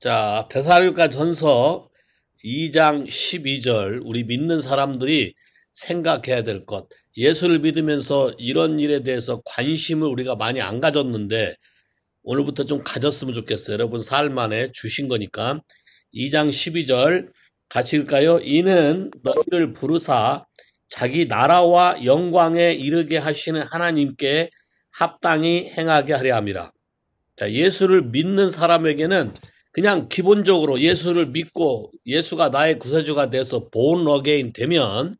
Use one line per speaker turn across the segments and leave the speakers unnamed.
자, 대사일가 전서 2장 12절, 우리 믿는 사람들이 생각해야 될 것. 예수를 믿으면서 이런 일에 대해서 관심을 우리가 많이 안 가졌는데, 오늘부터 좀 가졌으면 좋겠어요. 여러분 살만에 주신 거니까. 2장 12절, 같이 읽까요? 이는 너희를 부르사 자기 나라와 영광에 이르게 하시는 하나님께 합당히 행하게 하려 함이라. 자, 예수를 믿는 사람에게는 그냥 기본적으로 예수를 믿고 예수가 나의 구세주가 돼서 본 어게인 되면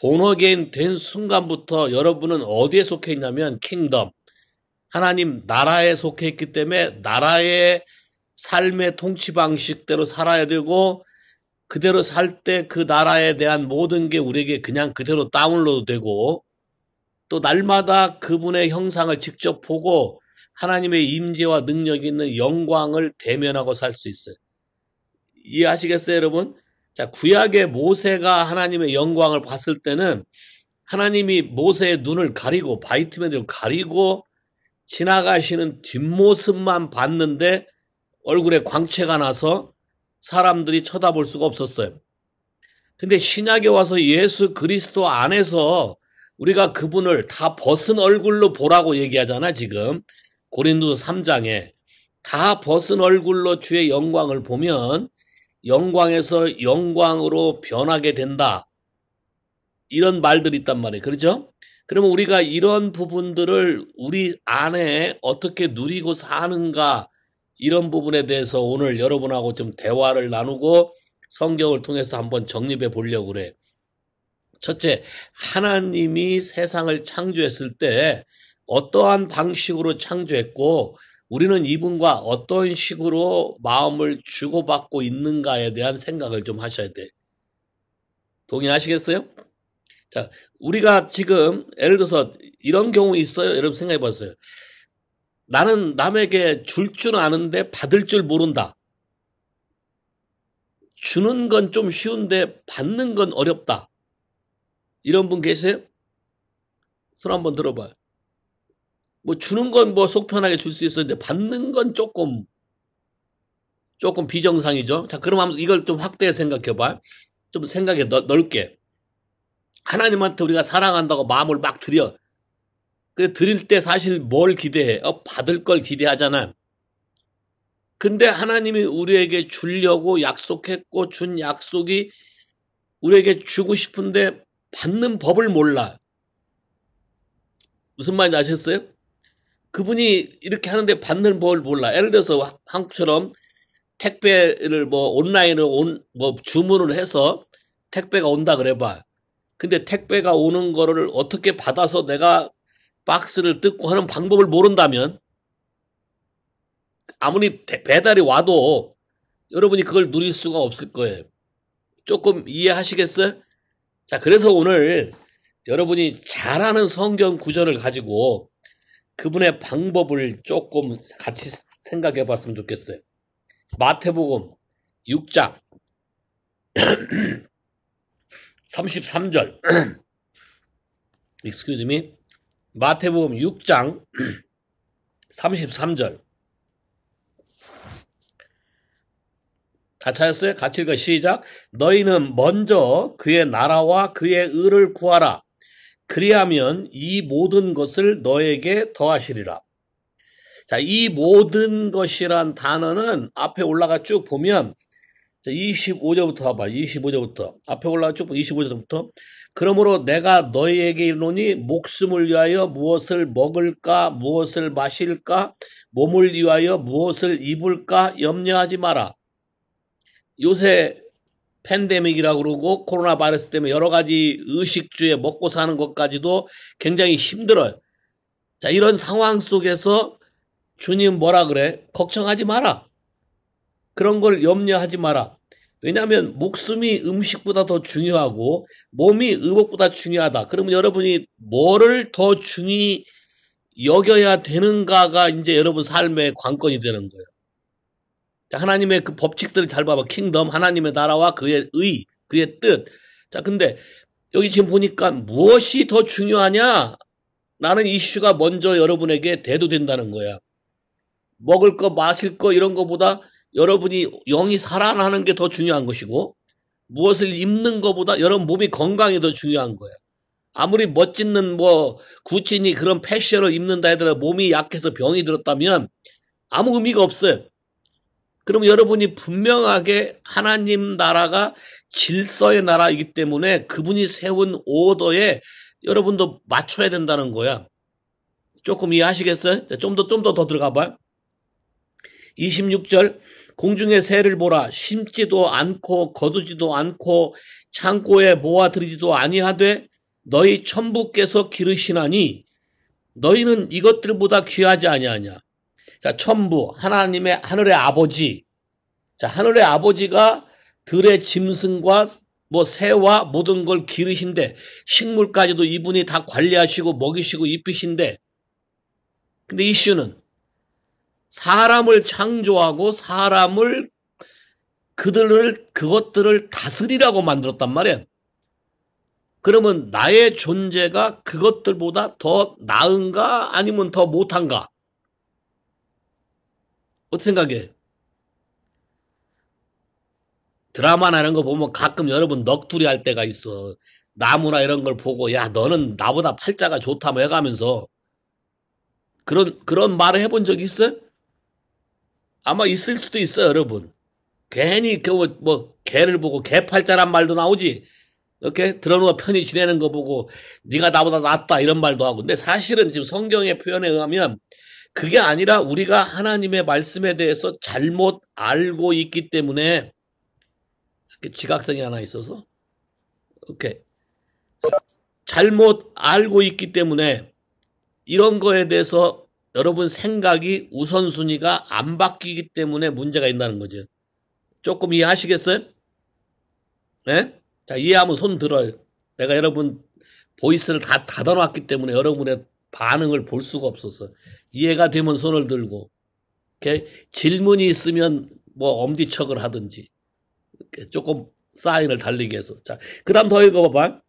본 어게인 된 순간부터 여러분은 어디에 속해 있냐면 킹덤 하나님 나라에 속해 있기 때문에 나라의 삶의 통치 방식대로 살아야 되고 그대로 살 때 그 나라에 대한 모든 게 우리에게 그냥 그대로 다운로드 되고 또 날마다 그분의 형상을 직접 보고 하나님의 임재와 능력이 있는 영광을 대면하고 살 수 있어요. 이해하시겠어요, 여러분? 자, 구약의 모세가 하나님의 영광을 봤을 때는 하나님이 모세의 눈을 가리고 바이트맨을 가리고 지나가시는 뒷모습만 봤는데 얼굴에 광채가 나서 사람들이 쳐다볼 수가 없었어요. 근데 신약에 와서 예수 그리스도 안에서 우리가 그분을 다 벗은 얼굴로 보라고 얘기하잖아, 지금. 고린도 3장에 다 벗은 얼굴로 주의 영광을 보면 영광에서 영광으로 변하게 된다. 이런 말들이 있단 말이에요. 그렇죠? 그러면 우리가 이런 부분들을 우리 안에 어떻게 누리고 사는가 이런 부분에 대해서 오늘 여러분하고 좀 대화를 나누고 성경을 통해서 한번 정립해 보려고 그래. 첫째, 하나님이 세상을 창조했을 때 어떠한 방식으로 창조했고 우리는 이분과 어떤 식으로 마음을 주고받고 있는가에 대한 생각을 좀 하셔야 돼. 동의하시겠어요? 자, 우리가 지금 예를 들어서 이런 경우 있어요. 여러분 생각해 봤어요. 나는 남에게 줄줄 줄 아는데 받을 줄 모른다. 주는 건 좀 쉬운데 받는 건 어렵다. 이런 분 계세요? 손 한번 들어봐요. 뭐 주는 건 뭐속 편하게 줄 수 있었는데 받는 건 조금 조금 비정상이죠. 자, 그러면 이걸 좀 확대해 생각해 봐. 좀 생각해 넓, 넓게. 하나님한테 우리가 사랑한다고 마음을 막 드려. 그 드릴 때 사실 뭘 기대해? 어, 받을 걸 기대하잖아. 근데 하나님이 우리에게 주려고 약속했고 준 약속이 우리에게 주고 싶은데 받는 법을 몰라. 무슨 말인지 아셨어요? 그분이 이렇게 하는데 받는 법을 몰라. 예를 들어서 한국처럼 택배를 뭐 온라인으로 온, 뭐 주문을 해서 택배가 온다 그래봐. 근데 택배가 오는 거를 어떻게 받아서 내가 박스를 뜯고 하는 방법을 모른다면 아무리 배달이 와도 여러분이 그걸 누릴 수가 없을 거예요. 조금 이해하시겠어요? 자, 그래서 오늘 여러분이 잘하는 성경 구절을 가지고 그분의 방법을 조금 같이 생각해 봤으면 좋겠어요. 마태복음 6장 33절 익스큐즈 미 마태복음 6장 33절 다 찾았어요? 같이 읽어 시작 너희는 먼저 그의 나라와 그의 의를 구하라 그리하면 이 모든 것을 너에게 더하시리라. 자, 이 모든 것이란 단어는 앞에 올라가 쭉 보면 자, 25절부터 봐봐. 25절부터. 앞에 올라가 쭉 25절부터. 그러므로 내가 너희에게 이르노니 목숨을 위하여 무엇을 먹을까, 무엇을 마실까, 몸을 위하여 무엇을 입을까 염려하지 마라. 요새 팬데믹이라고 그러고 코로나 바이러스 때문에 여러 가지 의식주에 먹고 사는 것까지도 굉장히 힘들어요. 자, 이런 상황 속에서 주님 뭐라 그래? 걱정하지 마라. 그런 걸 염려하지 마라. 왜냐하면 목숨이 음식보다 더 중요하고 몸이 의복보다 중요하다. 그러면 여러분이 뭐를 더 중히 여겨야 되는가가 이제 여러분 삶의 관건이 되는 거예요. 하나님의 그 법칙들을 잘 봐봐. 킹덤, 하나님의 나라와 그의 의, 그의 뜻. 자, 근데 여기 지금 보니까 무엇이 더 중요하냐? 나는 이슈가 먼저 여러분에게 대두된다는 거야. 먹을 거, 마실 거, 이런 거보다 여러분이 영이 살아나는 게 더 중요한 것이고, 무엇을 입는 거보다 여러분 몸이 건강이 더 중요한 거야. 아무리 멋짓는 뭐, 구친이 그런 패션을 입는다 해도 몸이 약해서 병이 들었다면 아무 의미가 없어요. 그러면 여러분이 분명하게 하나님 나라가 질서의 나라이기 때문에 그분이 세운 오더에 여러분도 맞춰야 된다는 거야. 조금 이해하시겠어요? 좀 더, 좀 더 더 들어가 봐요. 26절, 공중의 새를 보라. 심지도 않고, 거두지도 않고, 창고에 모아들이지도 아니하되, 너희 천부께서 기르시나니, 너희는 이것들보다 귀하지 아니하냐. 자, 천부, 하나님의 하늘의 아버지. 자, 하늘의 아버지가 들의 짐승과 뭐 새와 모든 걸 기르신데 식물까지도 이분이 다 관리하시고 먹이시고 입히신데 근데 이슈는 사람을 창조하고 사람을 그들을 그것들을 다스리라고 만들었단 말이야. 그러면 나의 존재가 그것들보다 더 나은가 아니면 더 못한가? 어떻게 생각해? 드라마나 이런 거 보면 가끔 여러분 넋두리 할 때가 있어. 나무나 이런 걸 보고 야 너는 나보다 팔자가 좋다뭐 해가면서 그런 그런 말을 해본 적있어 아마 있을 수도 있어 여러분. 괜히 그뭐 뭐, 개를 보고 개 팔자란 말도 나오지. 이렇게 드러누워 편히 지내는 거 보고 네가 나보다 낫다 이런 말도 하고 근데 사실은 지금 성경의 표현에 의하면 그게 아니라 우리가 하나님의 말씀에 대해서 잘못 알고 있기 때문에 지각성이 하나 있어서 이렇게 잘못 알고 있기 때문에 이런 거에 대해서 여러분 생각이 우선순위가 안 바뀌기 때문에 문제가 있다는 거죠. 조금 이해하시겠어요? 네? 자, 이해하면 손 들어요. 내가 여러분 보이스를 다 닫아놨기 때문에 여러분의 반응을 볼 수가 없어서 이해가 되면 손을 들고 질문이 있으면 뭐 엄지척을 하든지 조금 사인을 달리게 해서 자, 그 다음 더 읽어봐봐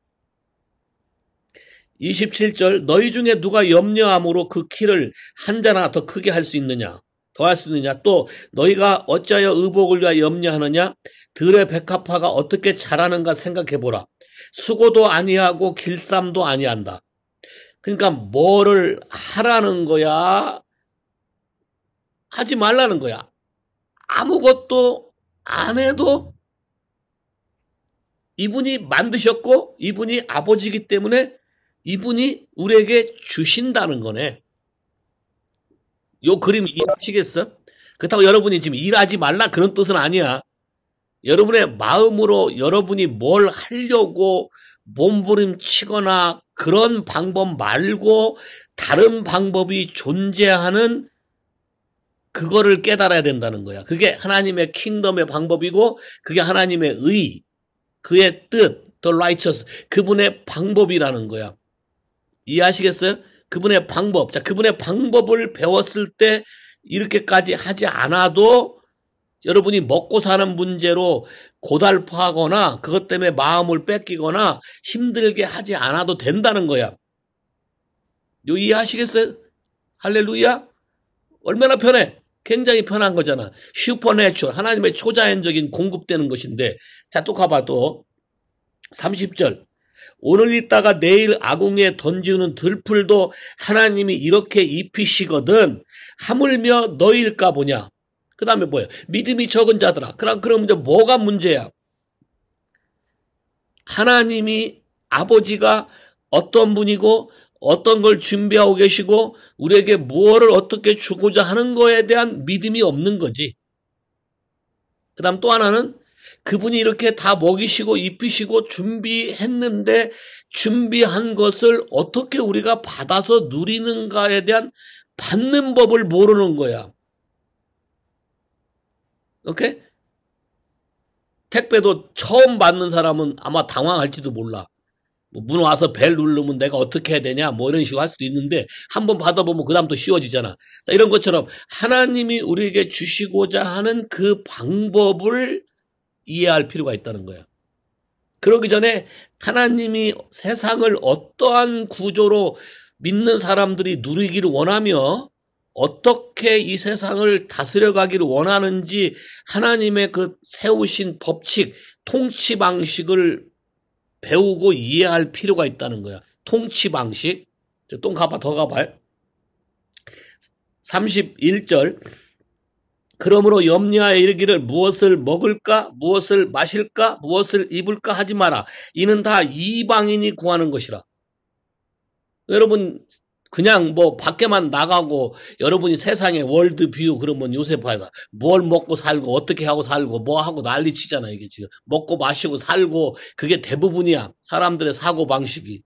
27절 너희 중에 누가 염려함으로 그 키를 한 자나 더 크게 할 수 있느냐 더 할 수 있느냐 또 너희가 어찌하여 의복을 위하여 염려하느냐 들의 백합화가 어떻게 자라는가 생각해보라 수고도 아니하고 길쌈도 아니한다 그러니까 뭐를 하라는 거야? 하지 말라는 거야. 아무것도 안 해도 이분이 만드셨고 이분이 아버지이기 때문에 이분이 우리에게 주신다는 거네. 요 그림 이해하시겠어? 그렇다고 여러분이 지금 일하지 말라 그런 뜻은 아니야. 여러분의 마음으로 여러분이 뭘 하려고 몸부림치거나 그런 방법 말고 다른 방법이 존재하는 그거를 깨달아야 된다는 거야. 그게 하나님의 킹덤의 방법이고 그게 하나님의 의, 그의 뜻, the righteous, 그분의 방법이라는 거야. 이해하시겠어요? 그분의 방법. 자, 그분의 방법을 배웠을 때 이렇게까지 하지 않아도 여러분이 먹고 사는 문제로 고달파하거나 그것 때문에 마음을 뺏기거나 힘들게 하지 않아도 된다는 거야. 요 이해하시겠어요? 할렐루야? 얼마나 편해? 굉장히 편한 거잖아. 슈퍼내추럴 하나님의 초자연적인 공급되는 것인데 자 또 가봐 도 30절 오늘 있다가 내일 아궁에 던지는 들풀도 하나님이 이렇게 입히시거든 하물며 너일까 보냐 그 다음에 뭐예요? 믿음이 적은 자들아. 그럼, 그럼 이제 뭐가 문제야? 하나님이 아버지가 어떤 분이고 어떤 걸 준비하고 계시고 우리에게 무엇을 어떻게 주고자 하는 거에 대한 믿음이 없는 거지. 그 다음 또 하나는 그분이 이렇게 다 먹이시고 입히시고 준비했는데 준비한 것을 어떻게 우리가 받아서 누리는가에 대한 받는 법을 모르는 거야. 오케이? 택배도 처음 받는 사람은 아마 당황할지도 몰라. 뭐 문 와서 벨 누르면 내가 어떻게 해야 되냐 뭐 이런 식으로 할 수도 있는데 한 번 받아보면 그 다음 또 쉬워지잖아. 자 이런 것처럼 하나님이 우리에게 주시고자 하는 그 방법을 이해할 필요가 있다는 거야. 그러기 전에 하나님이 세상을 어떠한 구조로 믿는 사람들이 누리기를 원하며 어떻게 이 세상을 다스려 가기를 원하는지 하나님의 그 세우신 법칙, 통치 방식을 배우고 이해할 필요가 있다는 거야. 통치 방식. 똥가봐더가봐 31절. 그러므로 염려하여 이르기를 무엇을 먹을까 무엇을 마실까 무엇을 입을까 하지 마라 이는 다 이방인이 구하는 것이라 여러분 그냥 뭐 밖에만 나가고 여러분이 세상에 월드뷰 그러면 요새 봐야 뭘 먹고 살고 어떻게 하고 살고 뭐 하고 난리 치잖아 이게 지금 먹고 마시고 살고 그게 대부분이야 사람들의 사고 방식이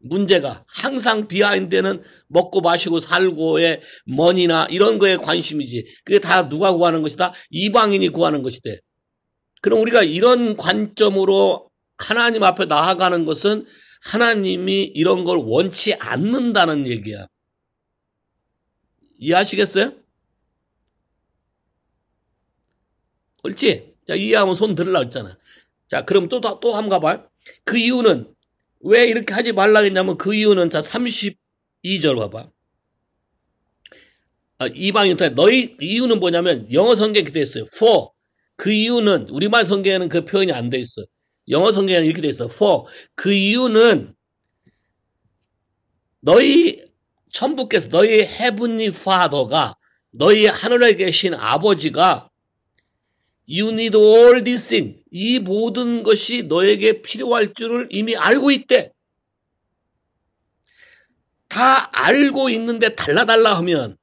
문제가 항상 비하인드는 먹고 마시고 살고의 머니나 이런 거에 관심이지 그게 다 누가 구하는 것이다 이방인이 구하는 것이대 그럼 우리가 이런 관점으로 하나님 앞에 나아가는 것은 하나님이 이런 걸 원치 않는다는 얘기야. 이해하시겠어요? 옳지? 자, 이해하면 손 들으라 했잖아. 자, 그럼 또, 또, 또한 가봐. 그 이유는, 왜 이렇게 하지 말라 했냐면 그 이유는, 자, 32절 봐봐. 아, 이방인한테 너희 이유는 뭐냐면 영어 성경에 그때 있어요. for 그 이유는 우리말 성경에는 그 표현이 안 돼 있어. 영어 성경에는 이렇게 돼 있어. For 그 이유는 너희 천부께서 너희 헤븐리 파더가 너희 하늘에 계신 아버지가 You need all this thing. 이 모든 것이 너에게 필요할 줄을 이미 알고 있대. 다 알고 있는데 달라달라 하면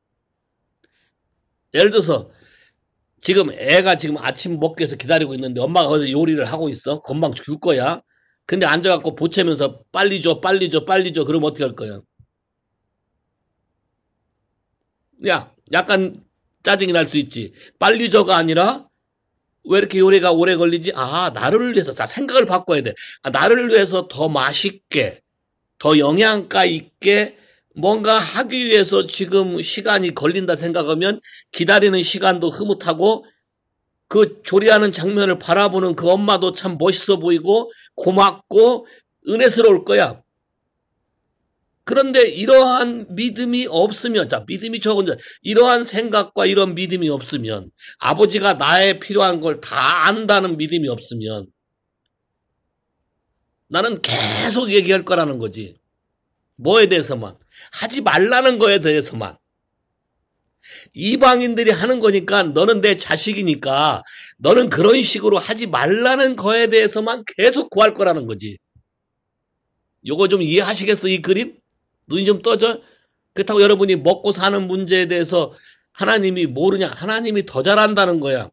예를 들어서 지금 애가 지금 아침 먹기 위해서 기다리고 있는데 엄마가 거기서 요리를 하고 있어. 금방줄 거야. 근데 앉아갖고 보채면서 빨리 줘, 빨리 줘, 빨리 줘. 그럼 어떻게 할 거야? 야, 약간 짜증이 날 수 있지. 빨리 줘가 아니라 왜 이렇게 요리가 오래 걸리지? 아, 나를 위해서. 자, 생각을 바꿔야 돼. 아, 나를 위해서 더 맛있게, 더 영양가 있게, 뭔가 하기 위해서 지금 시간이 걸린다 생각하면 기다리는 시간도 흐뭇하고 그 조리하는 장면을 바라보는 그 엄마도 참 멋있어 보이고 고맙고 은혜스러울 거야. 그런데 이러한 믿음이 없으면, 자, 믿음이 적은 자, 이러한 생각과 이런 믿음이 없으면, 아버지가 나에 필요한 걸 다 안다는 믿음이 없으면, 나는 계속 얘기할 거라는 거지. 뭐에 대해서만. 하지 말라는 거에 대해서만. 이방인들이 하는 거니까 너는 내 자식이니까 너는 그런 식으로 하지 말라는 거에 대해서만 계속 구할 거라는 거지. 요거 좀 이해하시겠어? 이 그림? 눈이 좀 떠져? 그렇다고 여러분이 먹고 사는 문제에 대해서 하나님이 모르냐? 하나님이 더 잘한다는 거야.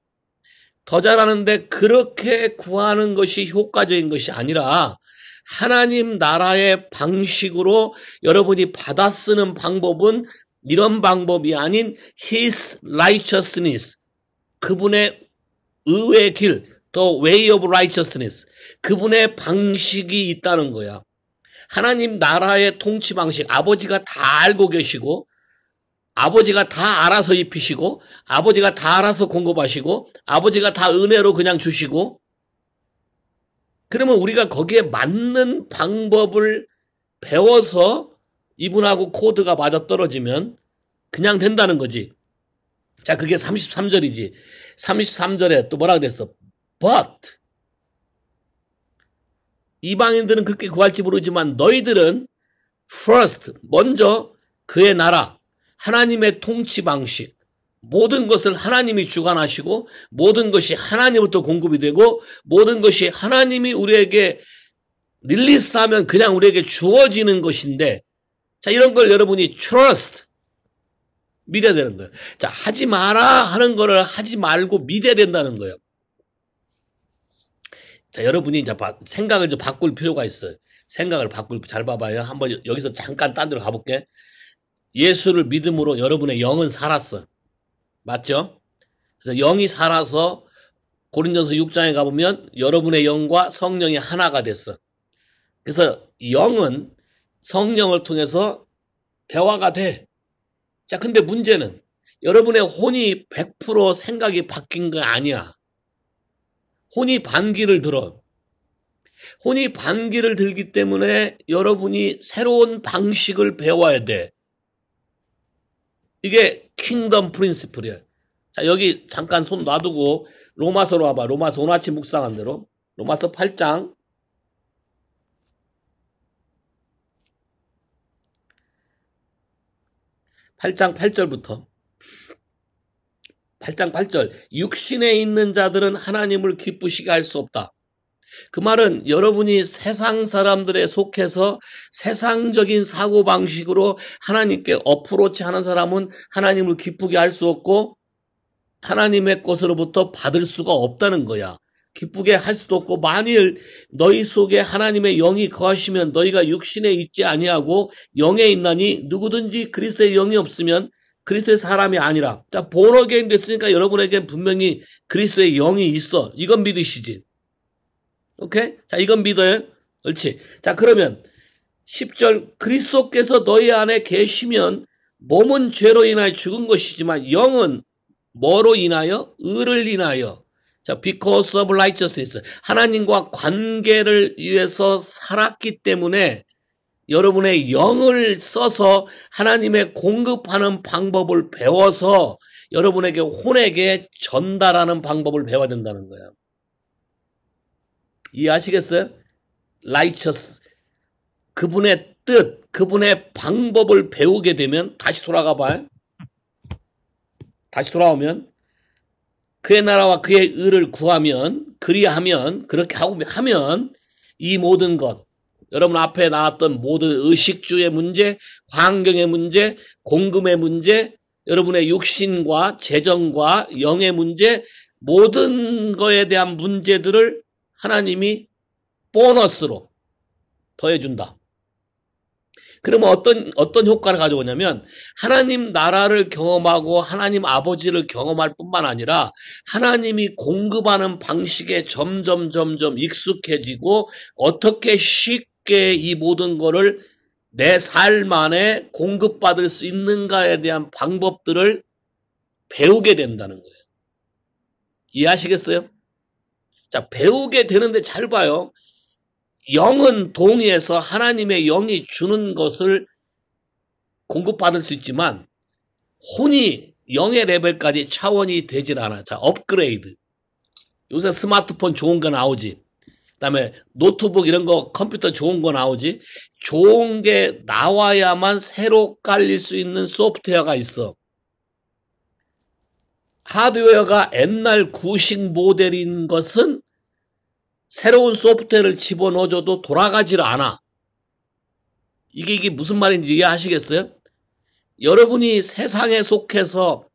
더 잘하는데 그렇게 구하는 것이 효과적인 것이 아니라 하나님 나라의 방식으로 여러분이 받아 쓰는 방법은 이런 방법이 아닌 His righteousness. 그분의 의외의 길, 더 way of righteousness. 그분의 방식이 있다는 거야. 하나님 나라의 통치 방식, 아버지가 다 알고 계시고, 아버지가 다 알아서 입히시고, 아버지가 다 알아서 공급하시고, 아버지가 다 은혜로 그냥 주시고, 그러면 우리가 거기에 맞는 방법을 배워서 이분하고 코드가 맞아떨어지면 그냥 된다는 거지. 자, 그게 33절이지. 33절에 또 뭐라고 됐어? But 이방인들은 그렇게 구할지 모르지만 너희들은 first 먼저 그의 나라 하나님의 통치 방식 모든 것을 하나님이 주관하시고 모든 것이 하나님부터 공급이 되고 모든 것이 하나님이 우리에게 릴리스하면 그냥 우리에게 주어지는 것인데 자 이런 걸 여러분이 trust 믿어야 되는 거예요. 자 하지 마라 하는 거를 하지 말고 믿어야 된다는 거예요. 자 여러분이 이제 바, 생각을 좀 바꿀 필요가 있어요. 생각을 바꿀 잘 봐봐요. 한번 여기서 잠깐 딴 데로 가볼게. 예수를 믿음으로 여러분의 영은 살았어. 맞죠? 그래서 영이 살아서 고린전서 6장에 가보면 여러분의 영과 성령이 하나가 됐어. 그래서 영은 성령을 통해서 대화가 돼. 자, 근데 문제는 여러분의 혼이 100% 생각이 바뀐 거 아니야. 혼이 반기를 들어. 혼이 반기를 들기 때문에 여러분이 새로운 방식을 배워야 돼. 이게 킹덤 프린스플이에요. 자, 여기 잠깐 손 놔두고 로마서로 와봐. 로마서 오늘 아침 묵상한 대로. 로마서 8장. 8장8절부터8장8절 육신에 있는 자들은 하나님을 기쁘시게 할 수 없다. 그 말은 여러분이 세상 사람들에 속해서 세상적인 사고방식으로 하나님께 어프로치 하는 사람은 하나님을 기쁘게 할 수 없고 하나님의 것으로부터 받을 수가 없다는 거야. 기쁘게 할 수도 없고 만일 너희 속에 하나님의 영이 거하시면 너희가 육신에 있지 아니하고 영에 있나니 누구든지 그리스도의 영이 없으면 그리스도의 사람이 아니라 자 보너게인 됐으니까 여러분에게 분명히 그리스도의 영이 있어 이건 믿으시지 오케이? 자, 이건 믿어요. 옳지. 자, 그러면 10절 그리스도께서 너희 안에 계시면 몸은 죄로 인하여 죽은 것이지만 영은 뭐로 인하여? 을을 인하여. 자, because of righteousness. 하나님과 관계를 위해서 살았기 때문에 여러분의 영을 써서 하나님의 공급하는 방법을 배워서 여러분에게 혼에게 전달하는 방법을 배워야 된다는 거요 이해하시겠어요? 라이처스 그분의 뜻, 그분의 방법을 배우게 되면 다시 돌아가 봐요. 다시 돌아오면 그의 나라와 그의 의를 구하면 그리하면 그렇게 하고 하면 이 모든 것 여러분 앞에 나왔던 모든 의식주의 문제, 환경의 문제, 공금의 문제, 여러분의 육신과 재정과 영의 문제 모든 거에 대한 문제들을 하나님이 보너스로 더해준다. 그러면 어떤, 어떤 효과를 가져오냐면, 하나님 나라를 경험하고 하나님 아버지를 경험할 뿐만 아니라, 하나님이 공급하는 방식에 점점, 점점 익숙해지고, 어떻게 쉽게 이 모든 거를 내 삶 안에 공급받을 수 있는가에 대한 방법들을 배우게 된다는 거예요. 이해하시겠어요? 자, 배우게 되는데 잘 봐요. 영은 동의해서 하나님의 영이 주는 것을 공급받을 수 있지만 혼이 영의 레벨까지 차원이 되질 않아. 자, 업그레이드. 요새 스마트폰 좋은 거 나오지. 그다음에 노트북 이런 거 컴퓨터 좋은 거 나오지. 좋은 게 나와야만 새로 깔릴 수 있는 소프트웨어가 있어. 하드웨어가 옛날 구식 모델인 것은 새로운 소프트웨어를 집어넣어줘도 돌아가질 않아. 이게 이게 무슨 말인지 이해하시겠어요? 여러분이 세상에 속해서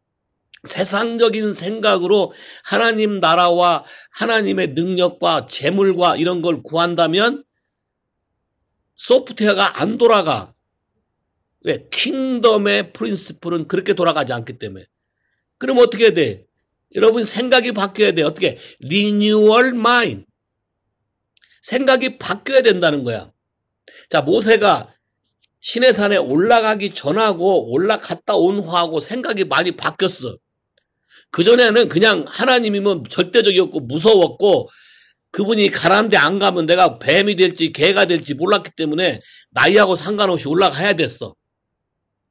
세상적인 생각으로 하나님 나라와 하나님의 능력과 재물과 이런 걸 구한다면 소프트웨어가 안 돌아가. 왜? 킹덤의 프린스플은 그렇게 돌아가지 않기 때문에. 그럼 어떻게 해야 돼? 여러분 생각이 바뀌어야 돼. 어떻게? 리뉴얼 마인. 생각이 바뀌어야 된다는 거야. 자, 모세가 신의 산에 올라가기 전하고 올라갔다 온 후하고 생각이 많이 바뀌었어. 그전에는 그냥 하나님이면 절대적이었고 무서웠고 그분이 가라는데 안 가면 내가 뱀이 될지 개가 될지 몰랐기 때문에 나이하고 상관없이 올라가야 됐어.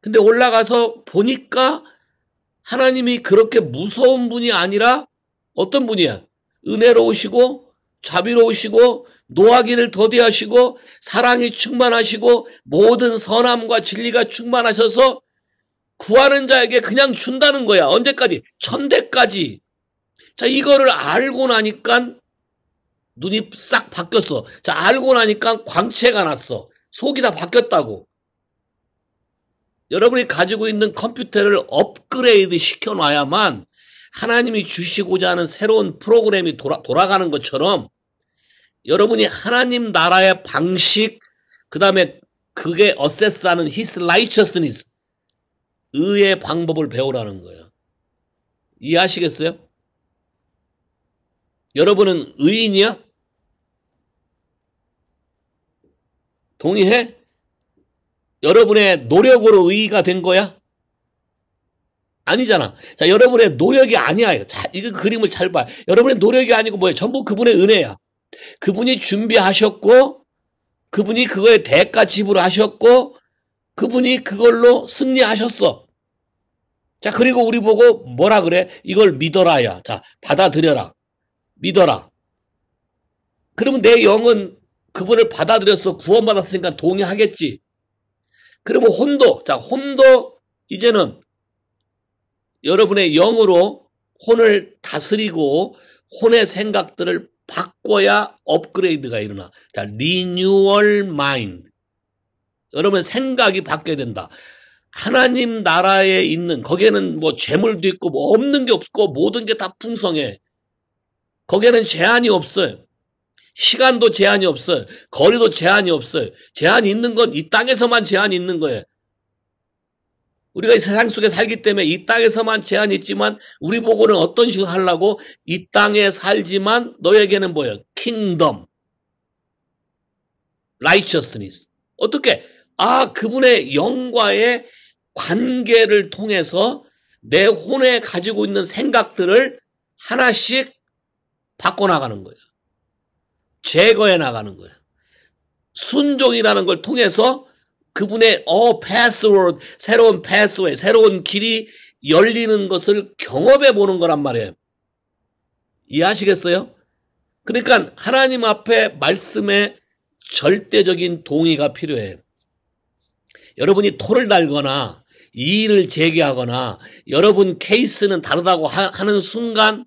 근데 올라가서 보니까 하나님이 그렇게 무서운 분이 아니라 어떤 분이야? 은혜로우시고 자비로우시고 노하기를 더디하시고 사랑이 충만하시고 모든 선함과 진리가 충만하셔서 구하는 자에게 그냥 준다는 거야. 언제까지? 천대까지. 자, 이거를 알고 나니까 눈이 싹 바뀌었어. 자, 알고 나니까 광채가 났어. 속이 다 바뀌었다고. 여러분이 가지고 있는 컴퓨터를 업그레이드 시켜놔야만 하나님이 주시고자 하는 새로운 프로그램이 돌아, 돌아가는 것처럼 여러분이 하나님 나라의 방식, 그 다음에 그게 어세스하는 his righteousness, 의의 방법을 배우라는 거예요. 이해하시겠어요? 여러분은 의인이야? 동의해? 여러분의 노력으로 의의가 된 거야? 아니잖아. 자, 여러분의 노력이 아니야. 자, 이거 그림을 잘 봐. 여러분의 노력이 아니고 뭐야? 전부 그분의 은혜야. 그분이 준비하셨고, 그분이 그거에 대가 지불하셨고, 그분이 그걸로 승리하셨어. 자, 그리고 우리 보고 뭐라 그래? 이걸 믿어라야. 자, 받아들여라. 믿어라. 그러면 내 영은 그분을 받아들여서 구원받았으니까 동의하겠지. 그러면 혼도, 자, 혼도 이제는 여러분의 영으로 혼을 다스리고 혼의 생각들을 바꿔야 업그레이드가 일어나. 자, 리뉴얼 마인드. 여러분 생각이 바뀌어야 된다. 하나님 나라에 있는 거기에는 뭐 재물도 있고 뭐 없는 게 없고 모든 게 다 풍성해. 거기에는 제한이 없어요. 시간도 제한이 없어요. 거리도 제한이 없어요. 제한이 있는 건 이 땅에서만 제한이 있는 거예요. 우리가 이 세상 속에 살기 때문에 이 땅에서만 제한이 있지만 우리 보고는 어떤 식으로 하려고 이 땅에 살지만 너에게는 뭐예요? 킹덤. 라이처스니스. 어떻게? 아, 그분의 영과의 관계를 통해서 내 혼에 가지고 있는 생각들을 하나씩 바꿔나가는 거예요. 제거해 나가는 거예요. 순종이라는 걸 통해서 그분의 어 패스워드 새로운 패스웨이 새로운 길이 열리는 것을 경험해 보는 거란 말이에요. 이해하시겠어요? 그러니까 하나님 앞에 말씀에 절대적인 동의가 필요해요. 여러분이 토를 달거나 이의를 제기하거나 여러분 케이스는 다르다고 하는 순간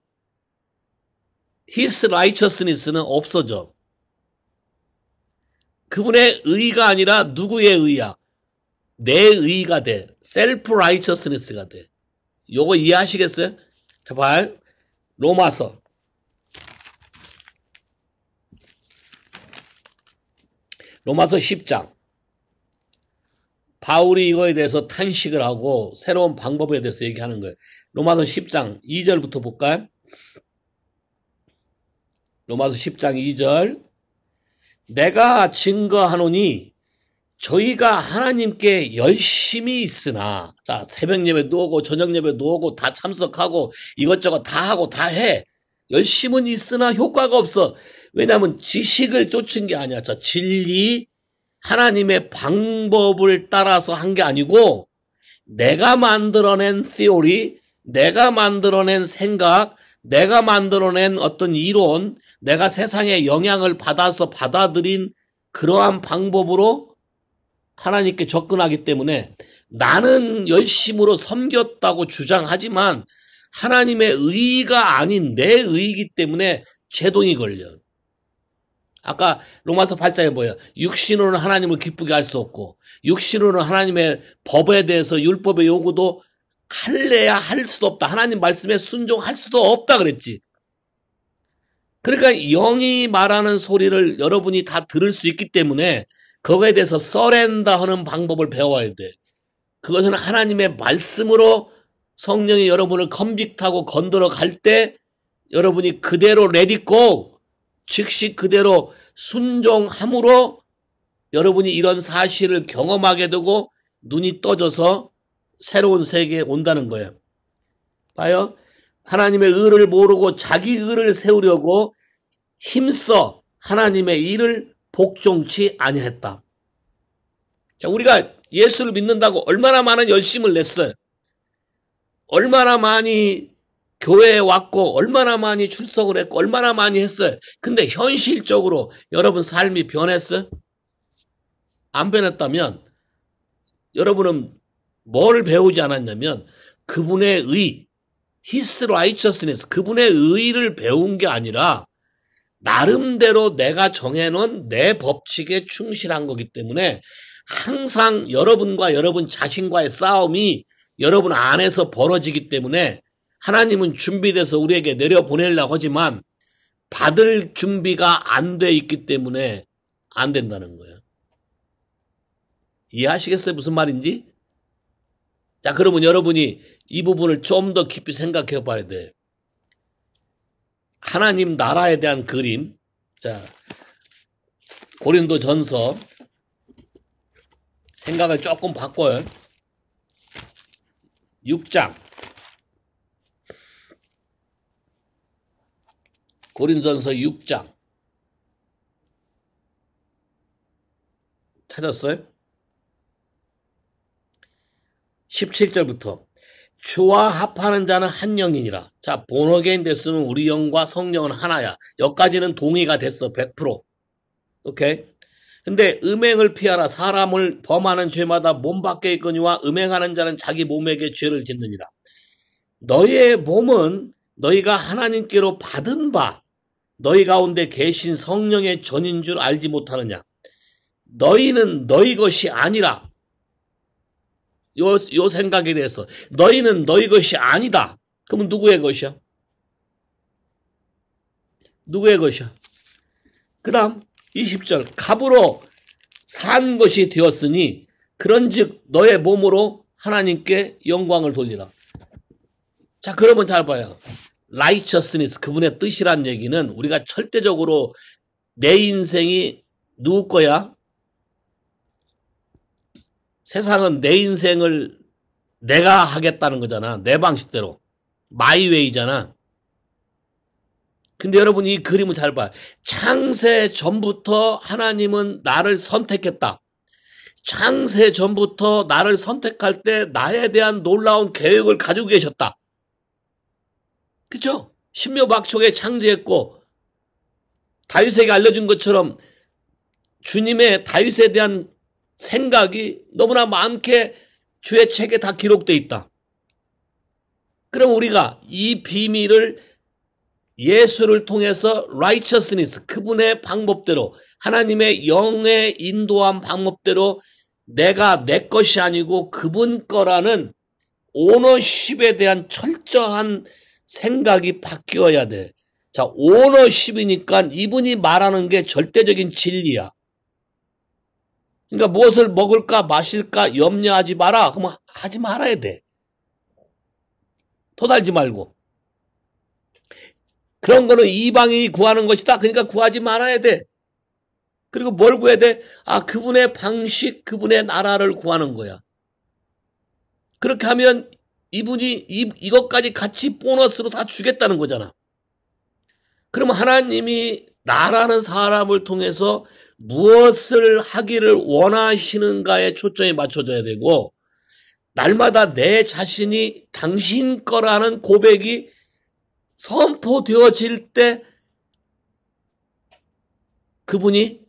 his righteousness는 없어져. 그분의 의가 아니라 누구의 의야? 내 의가 돼. self righteousness가 돼. 요거 이해하시겠어요? 제발 로마서 로마서 10장 바울이 이거에 대해서 탄식을 하고 새로운 방법에 대해서 얘기하는 거예요. 로마서 10장 2절부터 볼까요? 로마서 10장 2절 내가 증거하노니 저희가 하나님께 열심히 있으나 자 새벽 예배도 오고 저녁 예배도 오고 다 참석하고 이것저것 다 하고 다 해 열심은 있으나 효과가 없어 왜냐하면 지식을 쫓은 게 아니야 자 진리 하나님의 방법을 따라서 한 게 아니고 내가 만들어낸 theory 내가 만들어낸 생각 내가 만들어낸 어떤 이론 내가 세상의 영향을 받아서 받아들인 그러한 방법으로 하나님께 접근하기 때문에 나는 열심으로 섬겼다고 주장하지만 하나님의 의의가 아닌 내 의의이기 때문에 제동이 걸려. 아까 로마서 8장에 뭐예요? 육신으로는 하나님을 기쁘게 할 수 없고 육신으로는 하나님의 법에 대해서 율법의 요구도 할래야 할 수도 없다. 하나님 말씀에 순종할 수도 없다 그랬지. 그러니까 영이 말하는 소리를 여러분이 다 들을 수 있기 때문에 그거에 대해서 서렌다 하는 방법을 배워야 돼. 그것은 하나님의 말씀으로 성령이 여러분을 컨빅하고 건드러갈 때 여러분이 그대로 레디고 즉시 그대로 순종함으로 여러분이 이런 사실을 경험하게 되고 눈이 떠져서 새로운 세계에 온다는 거예요. 봐요. 하나님의 의를 모르고 자기 의를 세우려고 힘써 하나님의 일을 복종치 아니했다. 자, 우리가 예수를 믿는다고 얼마나 많은 열심을 냈어요. 얼마나 많이 교회에 왔고 얼마나 많이 출석을 했고 얼마나 많이 했어요. 근데 현실적으로 여러분 삶이 변했어요? 안 변했다면 여러분은 뭘 배우지 않았냐면 그분의 의, his righteousness, 그분의 의의를 배운 게 아니라 나름대로 내가 정해놓은 내 법칙에 충실한 거기 때문에 항상 여러분과 여러분 자신과의 싸움이 여러분 안에서 벌어지기 때문에 하나님은 준비돼서 우리에게 내려보내려고 하지만 받을 준비가 안 돼 있기 때문에 안 된다는 거예요. 이해하시겠어요? 무슨 말인지? 자, 그러면 여러분이 이 부분을 좀 더 깊이 생각해 봐야 돼. 하나님 나라에 대한 그림. 자, 고린도 전서. 생각을 조금 바꿔요. 6장. 고린전서 6장. 찾았어요? 17절부터 주와 합하는 자는 한 영이니라. 자, 본어게인 됐으면 우리 영과 성령은 하나야. 여기까지는 동의가 됐어. 100%. 오케이? 근데 음행을 피하라. 사람을 범하는 죄마다 몸 밖에 있거니와 음행하는 자는 자기 몸에게 죄를 짓느니라. 너희의 몸은 너희가 하나님께로 받은 바 너희 가운데 계신 성령의 전인 줄 알지 못하느냐. 너희는 너희 것이 아니라 요, 요 생각에 대해서 너희는 너희 것이 아니다. 그러면 누구의 것이야? 누구의 것이야? 그 다음 20절 갑으로 산 것이 되었으니 그런즉 너의 몸으로 하나님께 영광을 돌리라. 자 그러면 잘 봐요. 라이처스니스 그분의 뜻이란 얘기는 우리가 절대적으로 내 인생이 누구 거야? 세상은 내 인생을 내가 하겠다는 거잖아. 내 방식대로. 마이웨이잖아. 근데 여러분 이 그림을 잘 봐. 창세 전부터 하나님은 나를 선택했다. 창세 전부터 나를 선택할 때 나에 대한 놀라운 계획을 가지고 계셨다. 그쵸 신묘박촉에 창제했고 다윗에게 알려준 것처럼 주님의 다윗에 대한 생각이 너무나 많게 주의 책에 다기록되어 있다. 그럼 우리가 이 비밀을 예수를 통해서 righteousness 그분의 방법대로 하나님의 영의 인도한 방법대로 내가 내 것이 아니고 그분 거라는 오너십에 대한 철저한 생각이 바뀌어야 돼. 자, 오너십이니까 이분이 말하는 게 절대적인 진리야. 그러니까 무엇을 먹을까 마실까 염려하지 마라. 그러면 하지 말아야 돼. 토달지 말고. 그런 거는 이방인이 구하는 것이다. 그러니까 구하지 말아야 돼. 그리고 뭘 구해야 돼? 아, 그분의 방식, 그분의 나라를 구하는 거야. 그렇게 하면 이분이 이, 이것까지 같이 보너스로 다 주겠다는 거잖아. 그럼 하나님이 나라는 사람을 통해서 무엇을 하기를 원하시는가에 초점이 맞춰져야 되고 날마다 내 자신이 당신 거라는 고백이 선포되어질 때 그분이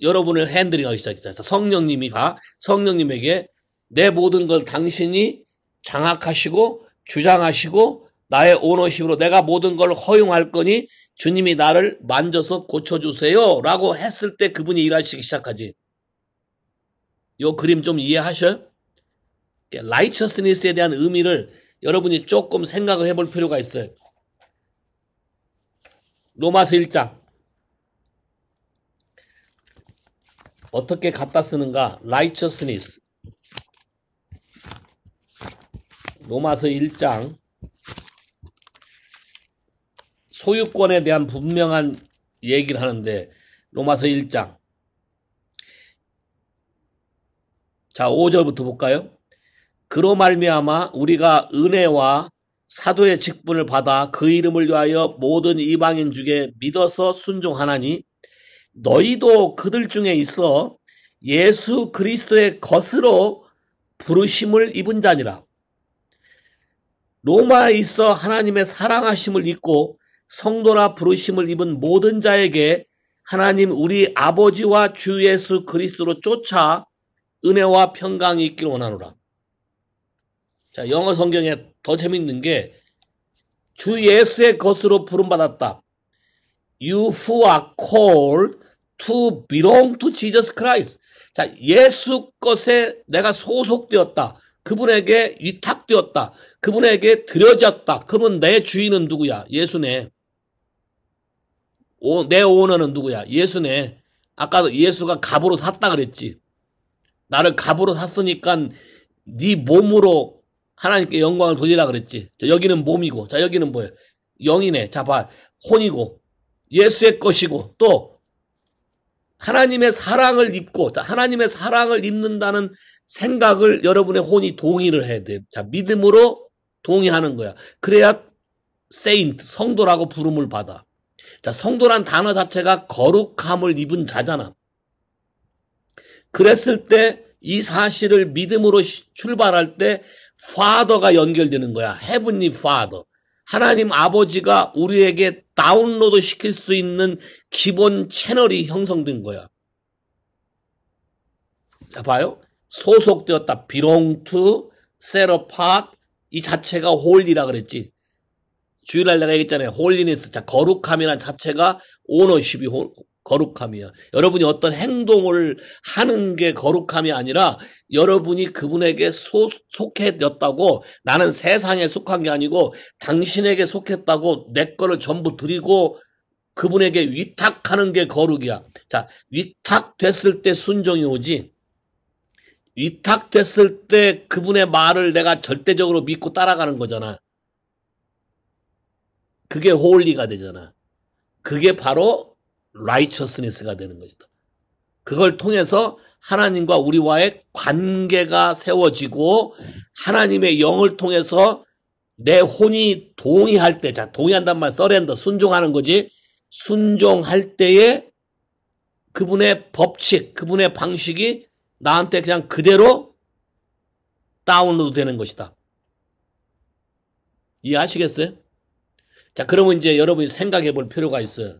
여러분을 핸들링하기 시작했다. 성령님이 가 성령님에게 내 모든 걸 당신이 장악하시고 주장하시고 나의 오너십으로 내가 모든 걸 허용할 거니 주님이 나를 만져서 고쳐주세요. 라고 했을 때 그분이 일하시기 시작하지. 요 그림 좀 이해하셔요? 라이처스니스에 대한 의미를 여러분이 조금 생각을 해볼 필요가 있어요. 로마서 1장. 어떻게 갖다 쓰는가? 라이처스니스. 로마서 1장 소유권에 대한 분명한 얘기를 하는데 로마서 1장 자 5절부터 볼까요? 그로 말미암아 우리가 은혜와 사도의 직분을 받아 그 이름을 위하여 모든 이방인 중에 믿어서 순종하나니 너희도 그들 중에 있어 예수 그리스도의 것으로 부르심을 입은 자니라. 로마에 있어 하나님의 사랑하심을 잊고 성도나 부르심을 입은 모든 자에게 하나님 우리 아버지와 주 예수 그리스도로 쫓아 은혜와 평강이 있기를 원하노라. 자, 영어 성경에 더 재밌는 게 주 예수의 것으로 부름받았다. You who are called to belong to Jesus Christ. 자, 예수 것에 내가 소속되었다. 그분에게 위탁되었다. 그분에게 드려졌다 그러면 내 주인은 누구야? 예수네. 오, 내 오너는 누구야? 예수네. 아까도 예수가 값으로 샀다 그랬지. 나를 값으로 샀으니까 네 몸으로 하나님께 영광을 돌리라 그랬지. 자, 여기는 몸이고, 자 여기는 뭐예요? 영이네. 자 봐, 혼이고, 예수의 것이고, 또 하나님의 사랑을 입고, 자 하나님의 사랑을 입는다는 생각을 여러분의 혼이 동의를 해야 돼. 자 믿음으로 동의하는 거야. 그래야 세인트 성도라고 부름을 받아. 자, 성도란 단어 자체가 거룩함을 입은 자잖아. 그랬을 때 이 사실을 믿음으로 출발할 때 파더가 연결되는 거야. 헤븐리 파더. 하나님 아버지가 우리에게 다운로드 시킬 수 있는 기본 채널이 형성된 거야. 자, 봐요. 소속되었다. belong to, set apart. 이 자체가 홀리라 그랬지. 주일날 내가 얘기했잖아요. 홀리니스, 자, 거룩함이란 자체가 오너십이 거룩함이야. 여러분이 어떤 행동을 하는 게 거룩함이 아니라 여러분이 그분에게 소, 속해졌다고 나는 세상에 속한 게 아니고 당신에게 속했다고 내 거를 전부 드리고 그분에게 위탁하는 게 거룩이야. 자, 위탁됐을 때 순종이 오지. 위탁됐을 때 그분의 말을 내가 절대적으로 믿고 따라가는 거잖아. 그게 홀리가 되잖아. 그게 바로 라이처스니스가 되는 것이다. 그걸 통해서 하나님과 우리와의 관계가 세워지고 하나님의 영을 통해서 내 혼이 동의할 때, 자, 동의한단 말, 서렌더, 순종하는 거지. 순종할 때에 그분의 법칙, 그분의 방식이 나한테 그냥 그대로 다운로드 되는 것이다. 이해하시겠어요? 자, 그러면 이제 여러분이 생각해 볼 필요가 있어요.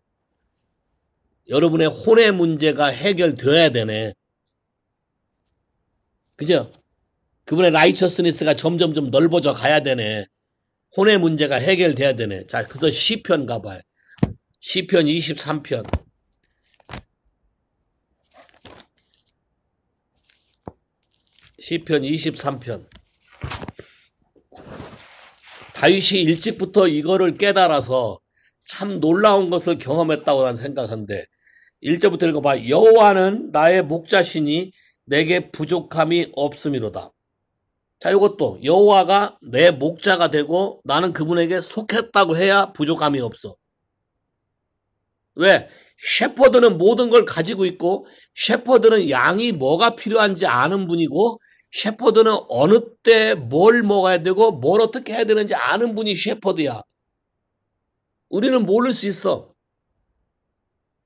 여러분의 혼의 문제가 해결되어야 되네. 그죠? 그분의 라이처스니스가 점점 점 넓어져 가야 되네. 혼의 문제가 해결돼야 되네. 자, 그래서 시편 가봐요. 시편 23편. 시편 23편. 다윗이 일찍부터 이거를 깨달아서 참 놀라운 것을 경험했다고 난 생각한데 1절부터 읽어봐. 여호와는 나의 목자시니 내게 부족함이 없음이로다. 자, 이것도 여호와가 내 목자가 되고 나는 그분에게 속했다고 해야 부족함이 없어. 왜? 셰퍼드는 모든 걸 가지고 있고 셰퍼드는 양이 뭐가 필요한지 아는 분이고 셰퍼드는 어느 때 뭘 먹어야 되고 뭘 어떻게 해야 되는지 아는 분이 셰퍼드야. 우리는 모를 수 있어.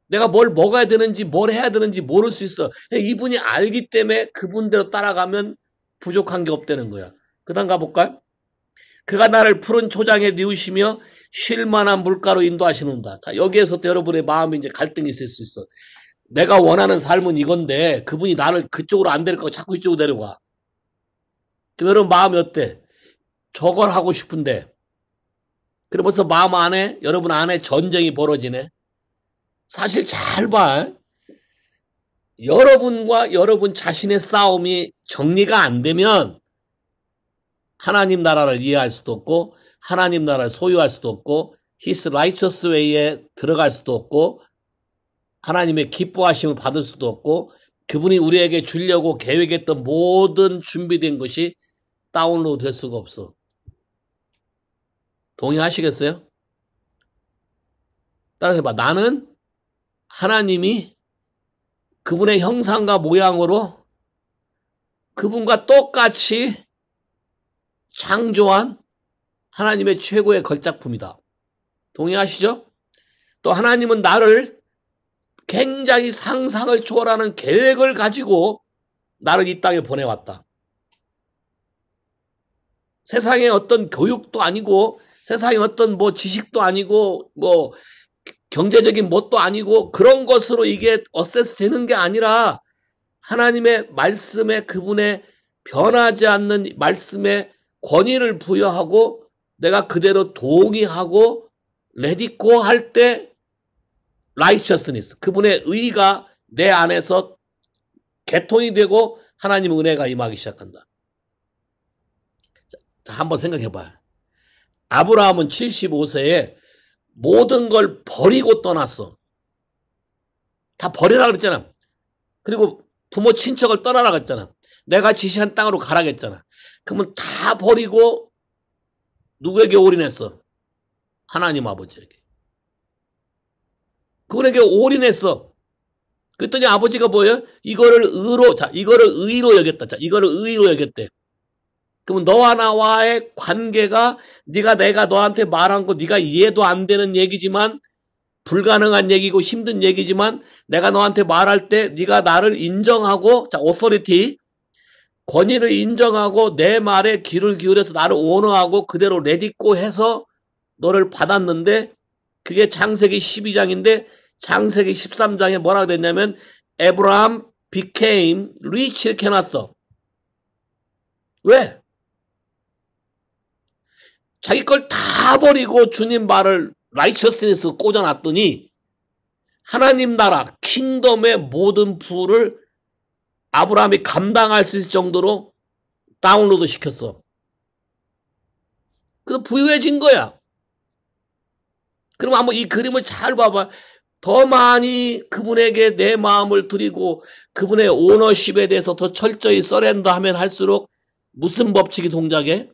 내가 뭘 먹어야 되는지 뭘 해야 되는지 모를 수 있어. 이분이 알기 때문에 그분대로 따라가면 부족한 게 없다는 거야. 그 다음 가볼까요? 그가 나를 푸른 초장에 뉘우시며 쉴만한 물가로 인도하시는다. 자, 여기에서 또 여러분의 마음이 이제 갈등이 있을 수 있어. 내가 원하는 삶은 이건데 그분이 나를 그쪽으로 안 될거고 자꾸 이쪽으로 데려가. 그러면 마음이 어때? 저걸 하고 싶은데. 그러면서 마음 안에, 여러분 안에 전쟁이 벌어지네. 사실 잘 봐. 여러분과 여러분 자신의 싸움이 정리가 안 되면 하나님 나라를 이해할 수도 없고, 하나님 나라를 소유할 수도 없고, His righteous way에 들어갈 수도 없고, 하나님의 기뻐하심을 받을 수도 없고, 그분이 우리에게 주려고 계획했던 모든 준비된 것이 다운로드 될 수가 없어. 동의하시겠어요? 따라서 해봐. 나는 하나님이 그분의 형상과 모양으로 그분과 똑같이 창조한 하나님의 최고의 걸작품이다. 동의하시죠? 또 하나님은 나를 굉장히 상상을 초월하는 계획을 가지고 나를 이 땅에 보내왔다. 세상의 어떤 교육도 아니고 세상의 어떤 뭐 지식도 아니고 뭐 경제적인 뭣도 아니고 그런 것으로 이게 어세스 되는 게 아니라 하나님의 말씀에 그분의 변하지 않는 말씀에 권위를 부여하고 내가 그대로 동의하고 레디코 할 때 라이셔스니스 그분의 의가 내 안에서 개통이 되고 하나님 은혜가 임하기 시작한다. 자, 한번 생각해 봐. 아브라함은 75세에 모든 걸 버리고 떠났어. 다 버리라 그랬잖아. 그리고 부모 친척을 떠나라 그랬잖아. 내가 지시한 땅으로 가라 그랬잖아. 그러면 다 버리고 누구에게 올인했어? 하나님 아버지에게. 그분에게 올인했어. 그랬더니 아버지가 뭐예요? 이거를 의로, 자, 이거를 의로 여겼다. 자, 이거를 의로 여겼대. 그러 너와 나와의 관계가 네가 내가 너한테 말한 거 네가 이해도 안 되는 얘기지만 불가능한 얘기고 힘든 얘기지만 내가 너한테 말할 때 네가 나를 인정하고 자 오소리티 권위를 인정하고 내 말에 귀를 기울여서 나를 원어하고 그대로 내딛고 해서 너를 받았는데 그게 장세기 12장인데 장세기 13장에 뭐라고 됐냐면 에브라함 became rich 이렇게 해놨어. 왜? 자기 걸 다 버리고 주님 말을 라이처스에서 꽂아놨더니 하나님 나라 킹덤의 모든 부를 아브라함이 감당할 수 있을 정도로 다운로드 시켰어. 그 부유해진 거야. 그럼 한번 이 그림을 잘 봐봐. 더 많이 그분에게 내 마음을 드리고 그분의 오너십에 대해서 더 철저히 서렌더 하면 할수록 무슨 법칙이 동작해?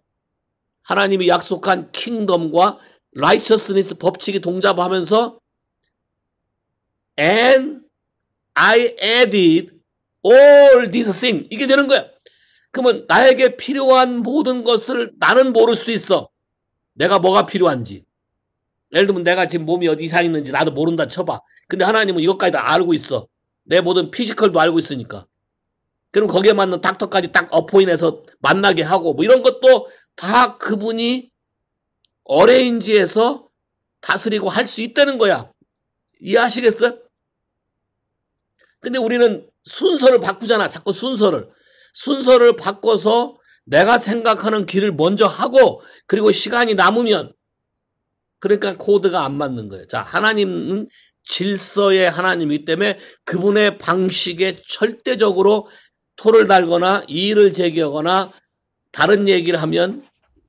하나님이 약속한 킹덤과 라이처스니스 법칙이 동작하면서 and I added all these things 이게 되는 거야. 그러면 나에게 필요한 모든 것을 나는 모를 수 있어. 내가 뭐가 필요한지. 예를 들면 내가 지금 몸이 어디 이상 있는지 나도 모른다 쳐봐. 근데 하나님은 이것까지 다 알고 있어. 내 모든 피지컬도 알고 있으니까. 그럼 거기에 맞는 닥터까지 딱 어포인해서 만나게 하고 뭐 이런 것도 다 그분이 어레인지에서 다스리고 할 수 있다는 거야. 이해하시겠어요? 근데 우리는 순서를 바꾸잖아. 자꾸 순서를. 순서를 바꿔서 내가 생각하는 길을 먼저 하고 그리고 시간이 남으면 그러니까 코드가 안 맞는 거예요. 자, 하나님은 질서의 하나님이기 때문에 그분의 방식에 절대적으로 토를 달거나 이의를 제기하거나 다른 얘기를 하면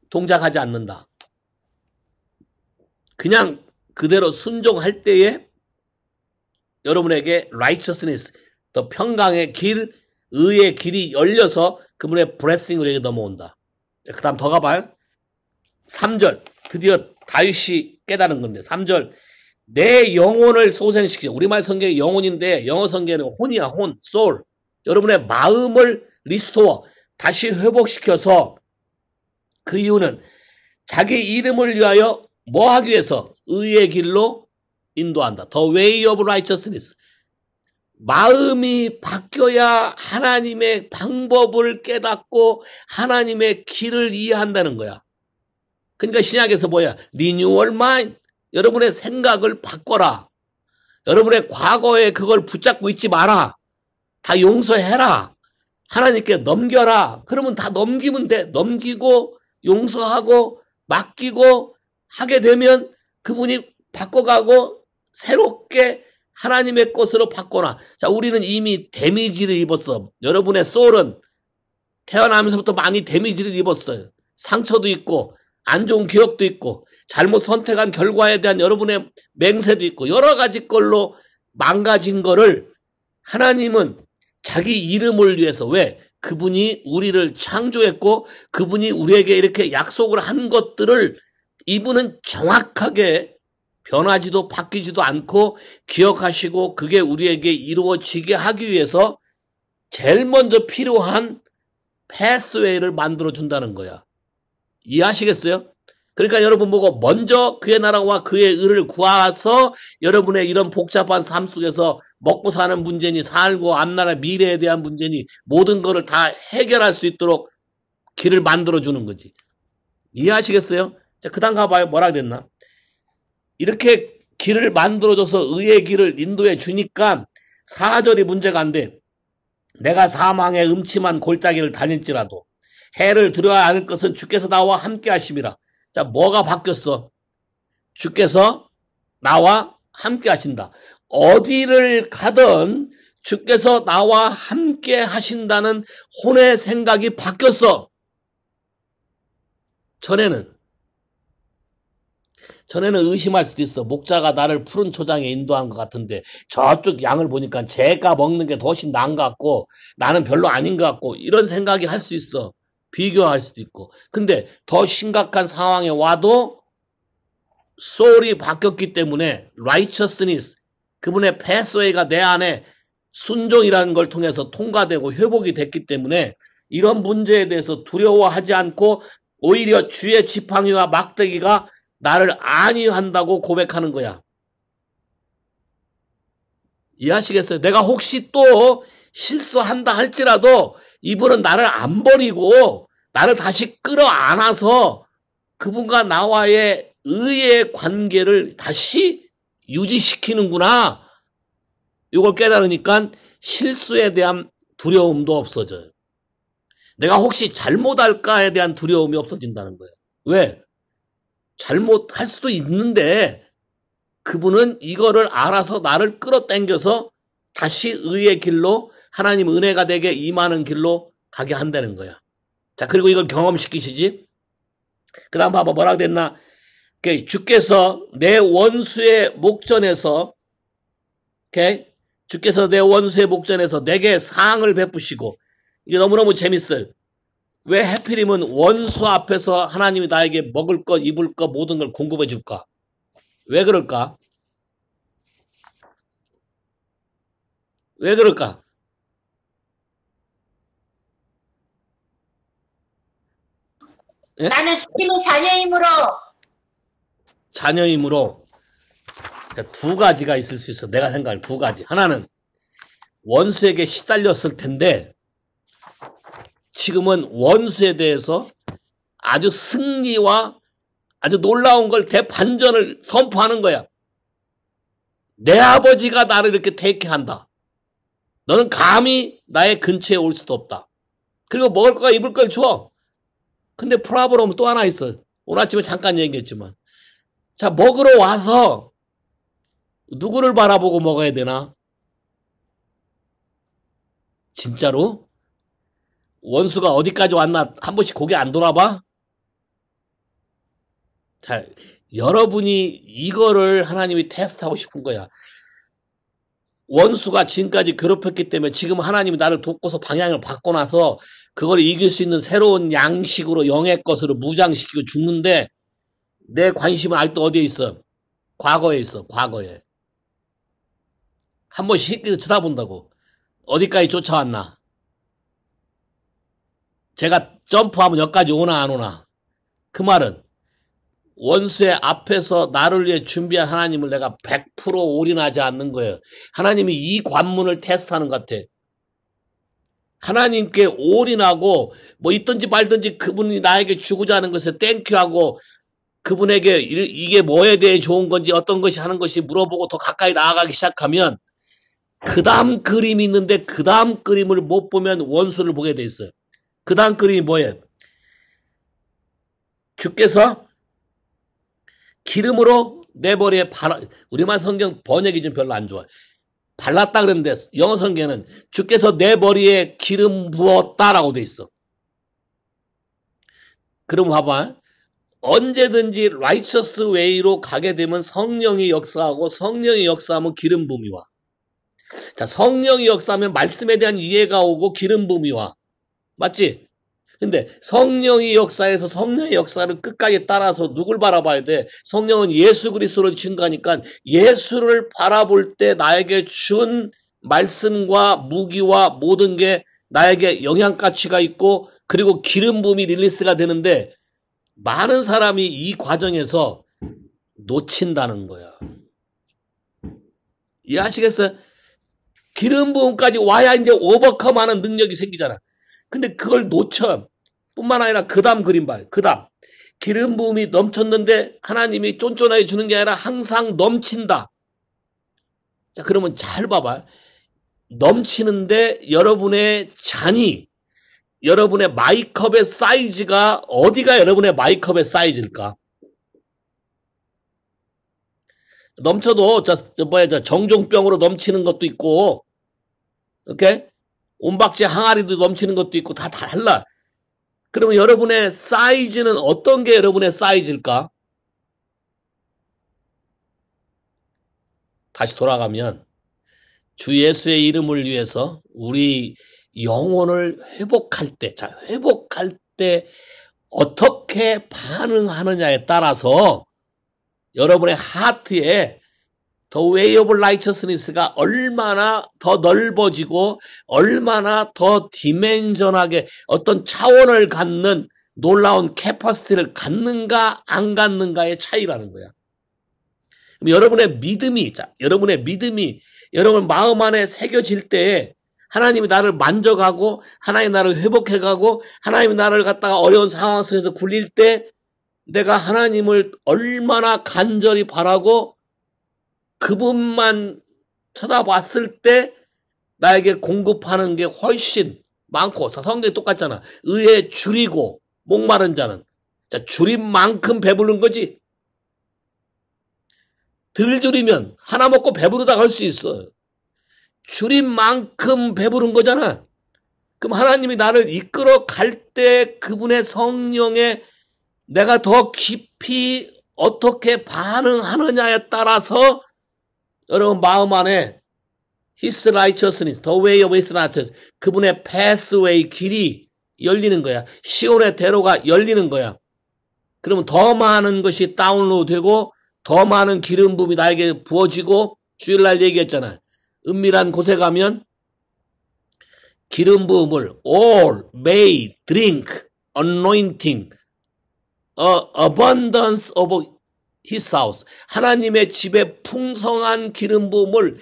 동작하지 않는다. 그냥 그대로 순종할 때에 여러분에게 righteousness, 더 평강의 길, 의의 길이 열려서 그분의 브레싱을 에게 넘어온다. 그 다음 더 가봐요. 3절. 드디어 다윗이 깨달은 건데, 3절. 내 영혼을 소생시키자. 우리말 성경이 영혼인데, 영어 성경에는 혼이야, 혼, soul. 여러분의 마음을 리스토어. 다시 회복시켜서 그 이유는 자기 이름을 위하여 뭐 하기 위해서 의의 길로 인도한다. The way of righteousness. 마음이 바뀌어야 하나님의 방법을 깨닫고 하나님의 길을 이해한다는 거야. 그러니까 신약에서 뭐야? 리뉴얼 마인. 여러분의 생각을 바꿔라. 여러분의 과거에 그걸 붙잡고 있지 마라. 다 용서해라. 하나님께 넘겨라. 그러면 다 넘기면 돼. 넘기고 용서하고 맡기고 하게 되면 그분이 바꿔가고 새롭게 하나님의 것으로 바꿔놔. 자, 우리는 이미 데미지를 입었어. 여러분의 소울은 태어나면서부터 많이 데미지를 입었어요. 상처도 있고, 안 좋은 기억도 있고, 잘못 선택한 결과에 대한 여러분의 맹세도 있고, 여러 가지 걸로 망가진 거를 하나님은 자기 이름을 위해서 왜 그분이 우리를 창조했고 그분이 우리에게 이렇게 약속을 한 것들을 이분은 정확하게 변하지도 바뀌지도 않고 기억하시고 그게 우리에게 이루어지게 하기 위해서 제일 먼저 필요한 패스웨이를 만들어 준다는 거야. 이해하시겠어요? 그러니까 여러분 보고 먼저 그의 나라와 그의 의를 구하서 여러분의 이런 복잡한 삶 속에서 먹고 사는 문제니 살고 앞나라 미래에 대한 문제니 모든 거를 다 해결할 수 있도록 길을 만들어 주는 거지. 이해하시겠어요? 자, 그다음 가봐요. 뭐라 그랬나? 이렇게 길을 만들어 줘서 의의 길을 인도해 주니까 사절이 문제가 안 돼. 내가 사망의 음침한 골짜기를 다닐지라도 해를 두려워야 하 것은 주께서 나와 함께 하심이라. 자, 뭐가 바뀌었어? 주께서 나와 함께 하신다. 어디를 가든 주께서 나와 함께 하신다는 혼의 생각이 바뀌었어. 전에는 전에는 의심할 수도 있어. 목자가 나를 푸른 초장에 인도한 것 같은데 저쪽 양을 보니까 제가 먹는 게더 훨씬 나은 것 같고 나는 별로 아닌 것 같고 이런 생각이 할 수 있어. 비교할 수도 있고. 근데 더 심각한 상황에 와도 소울이 바뀌었기 때문에 righteousness, 그분의 패스웨이가 내 안에 순종이라는 걸 통해서 통과되고 회복이 됐기 때문에 이런 문제에 대해서 두려워하지 않고 오히려 주의 지팡이와 막대기가 나를 안위한다고 고백하는 거야. 이해하시겠어요? 내가 혹시 또 실수한다 할지라도 이분은 나를 안 버리고 나를 다시 끌어안아서 그분과 나와의 의의 관계를 다시 유지시키는구나. 이걸 깨달으니까 실수에 대한 두려움도 없어져요. 내가 혹시 잘못할까에 대한 두려움이 없어진다는 거예요. 왜? 잘못할 수도 있는데 그분은 이거를 알아서 나를 끌어당겨서 다시 의의 길로 하나님 은혜가 되게 임하는 길로 가게 한다는 거야. 자, 그리고 이걸 경험시키시지. 그 다음 봐봐, 뭐라고 됐나? 주께서 내 원수의 목전에서 주께서 내 원수의 목전에서 내게 사항을 베푸시고 이게 너무너무 재밌어요. 왜 해피림은 원수 앞에서 하나님이 나에게 먹을 것, 입을 것, 모든 걸 공급해 줄까? 왜 그럴까? 왜 그럴까? 예? 나는 주님의 자녀이므로 자녀이므로 그러니까 두 가지가 있을 수 있어. 내가 생각할 두 가지. 하나는 원수에게 시달렸을 텐데 지금은 원수에 대해서 아주 승리와 아주 놀라운 걸 대반전을 선포하는 거야. 내 아버지가 나를 이렇게 대케한다. 너는 감히 나의 근처에 올 수도 없다. 그리고 먹을 거가 입을 걸 줘. 근데 프라브롬 또 하나 있어. 오늘 아침에 잠깐 얘기했지만 자, 먹으러 와서 누구를 바라보고 먹어야 되나? 진짜로? 원수가 어디까지 왔나 한 번씩 고개 안 돌아봐? 자, 여러분이 이거를 하나님이 테스트하고 싶은 거야. 원수가 지금까지 괴롭혔기 때문에 지금 하나님이 나를 돕고서 방향을 바꿔놔서 그걸 이길 수 있는 새로운 양식으로 영의 것으로 무장시키고 죽는데 내 관심은 아직도 어디에 있어? 과거에 있어, 과거에. 한 번씩 쳐다본다고. 어디까지 쫓아왔나? 제가 점프하면 여기까지 오나 안 오나? 그 말은 원수의 앞에서 나를 위해 준비한 하나님을 내가 100% 올인하지 않는 거예요. 하나님이 이 관문을 테스트하는 것 같아. 하나님께 올인하고 뭐 있든지 말든지 그분이 나에게 주고자 하는 것에 땡큐하고 그분에게 이게 뭐에 대해 좋은 건지 어떤 것이 하는 것이 물어보고 더 가까이 나아가기 시작하면 그 다음 그림이 있는데 그 다음 그림을 못 보면 원수를 보게 돼 있어요. 그 다음 그림이 뭐예요? 주께서 기름으로 내 머리에 발라 우리말 성경 번역이 좀 별로 안 좋아. 발랐다 그랬는데 영어 성경은 주께서 내 머리에 기름 부었다라고 돼 있어. 그럼 봐봐. 언제든지 라이처스 웨이로 가게 되면 성령이 역사하고 성령이 역사하면 기름 부음이 와. 자, 성령이 역사하면 말씀에 대한 이해가 오고 기름 부음이 와. 맞지? 근데 성령이 역사에서 성령의 역사를 끝까지 따라서 누굴 바라봐야 돼? 성령은 예수 그리스도를 증가하니까 예수를 바라볼 때 나에게 준 말씀과 무기와 모든 게 나에게 영향가치가 있고 그리고 기름 부음이 릴리스가 되는데 많은 사람이 이 과정에서 놓친다는 거야. 이해하시겠어요? 기름 부음까지 와야 이제 오버컴하는 능력이 생기잖아. 근데 그걸 놓쳐. 뿐만 아니라 그다음 그림 봐요. 그다음. 기름 부음이 넘쳤는데 하나님이 쫀쫀하게 주는 게 아니라 항상 넘친다. 자, 그러면 잘 봐봐요. 넘치는데 여러분의 잔이 여러분의 마이컵의 사이즈가 어디가 여러분의 마이컵의 사이즈일까? 넘쳐도 자 뭐야 자 정종병으로 넘치는 것도 있고 오케이 온박지 항아리도 넘치는 것도 있고 다 달라. 그러면 여러분의 사이즈는 어떤 게 여러분의 사이즈일까? 다시 돌아가면 주 예수의 이름을 위해서 우리 영혼을 회복할 때, 자, 회복할 때 어떻게 반응하느냐에 따라서 여러분의 하트에 더 웨이 오브 라이처스니스가 얼마나 더 넓어지고 얼마나 더 디멘전하게 어떤 차원을 갖는 놀라운 캐퍼시티를 갖는가 안 갖는가의 차이라는 거야. 여러분의 믿음이 자, 여러분의 믿음이 여러분 마음 안에 새겨질 때 하나님이 나를 만져가고 하나님 나를 회복해가고 하나님이 나를 갖다가 어려운 상황 속에서 굴릴 때 내가 하나님을 얼마나 간절히 바라고 그분만 쳐다봤을 때 나에게 공급하는 게 훨씬 많고 성경이 똑같잖아. 의에 줄이고 목마른 자는 자 줄인 만큼 배부른 거지. 들 줄이면 하나 먹고 배부르다 갈 수 있어요. 줄인 만큼 배부른 거잖아. 그럼 하나님이 나를 이끌어 갈 때 그분의 성령에 내가 더 깊이 어떻게 반응하느냐에 따라서 여러분 마음 안에 His righteousness, the way of His righteousness, 그분의 pathway, 길이 열리는 거야. 시온의 대로가 열리는 거야. 그러면 더 많은 것이 다운로드되고 더 많은 기름 부음이 나에게 부어지고 주일날 얘기했잖아. 은밀한 곳에 가면 기름 부음을 all, may, drink, anointing, abundance of his house. 하나님의 집에 풍성한 기름 부음을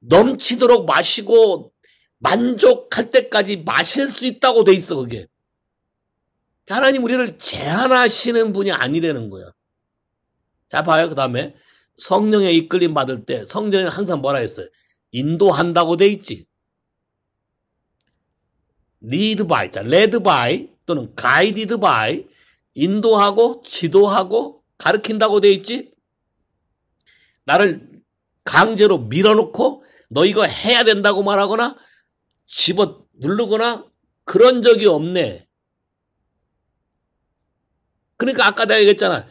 넘치도록 마시고 만족할 때까지 마실 수 있다고 돼 있어 그게. 하나님 우리를 제한하시는 분이 아니라는 거야. 자 봐요 그 다음에 성령의 이끌림 받을 때 성령이 항상 뭐라 했어요? 인도한다고 돼 있지. lead by, 자, led by 또는 guided by 인도하고 지도하고 가르킨다고 돼 있지. 나를 강제로 밀어놓고 너 이거 해야 된다고 말하거나 집어 누르거나 그런 적이 없네. 그러니까 아까 내가 얘기했잖아.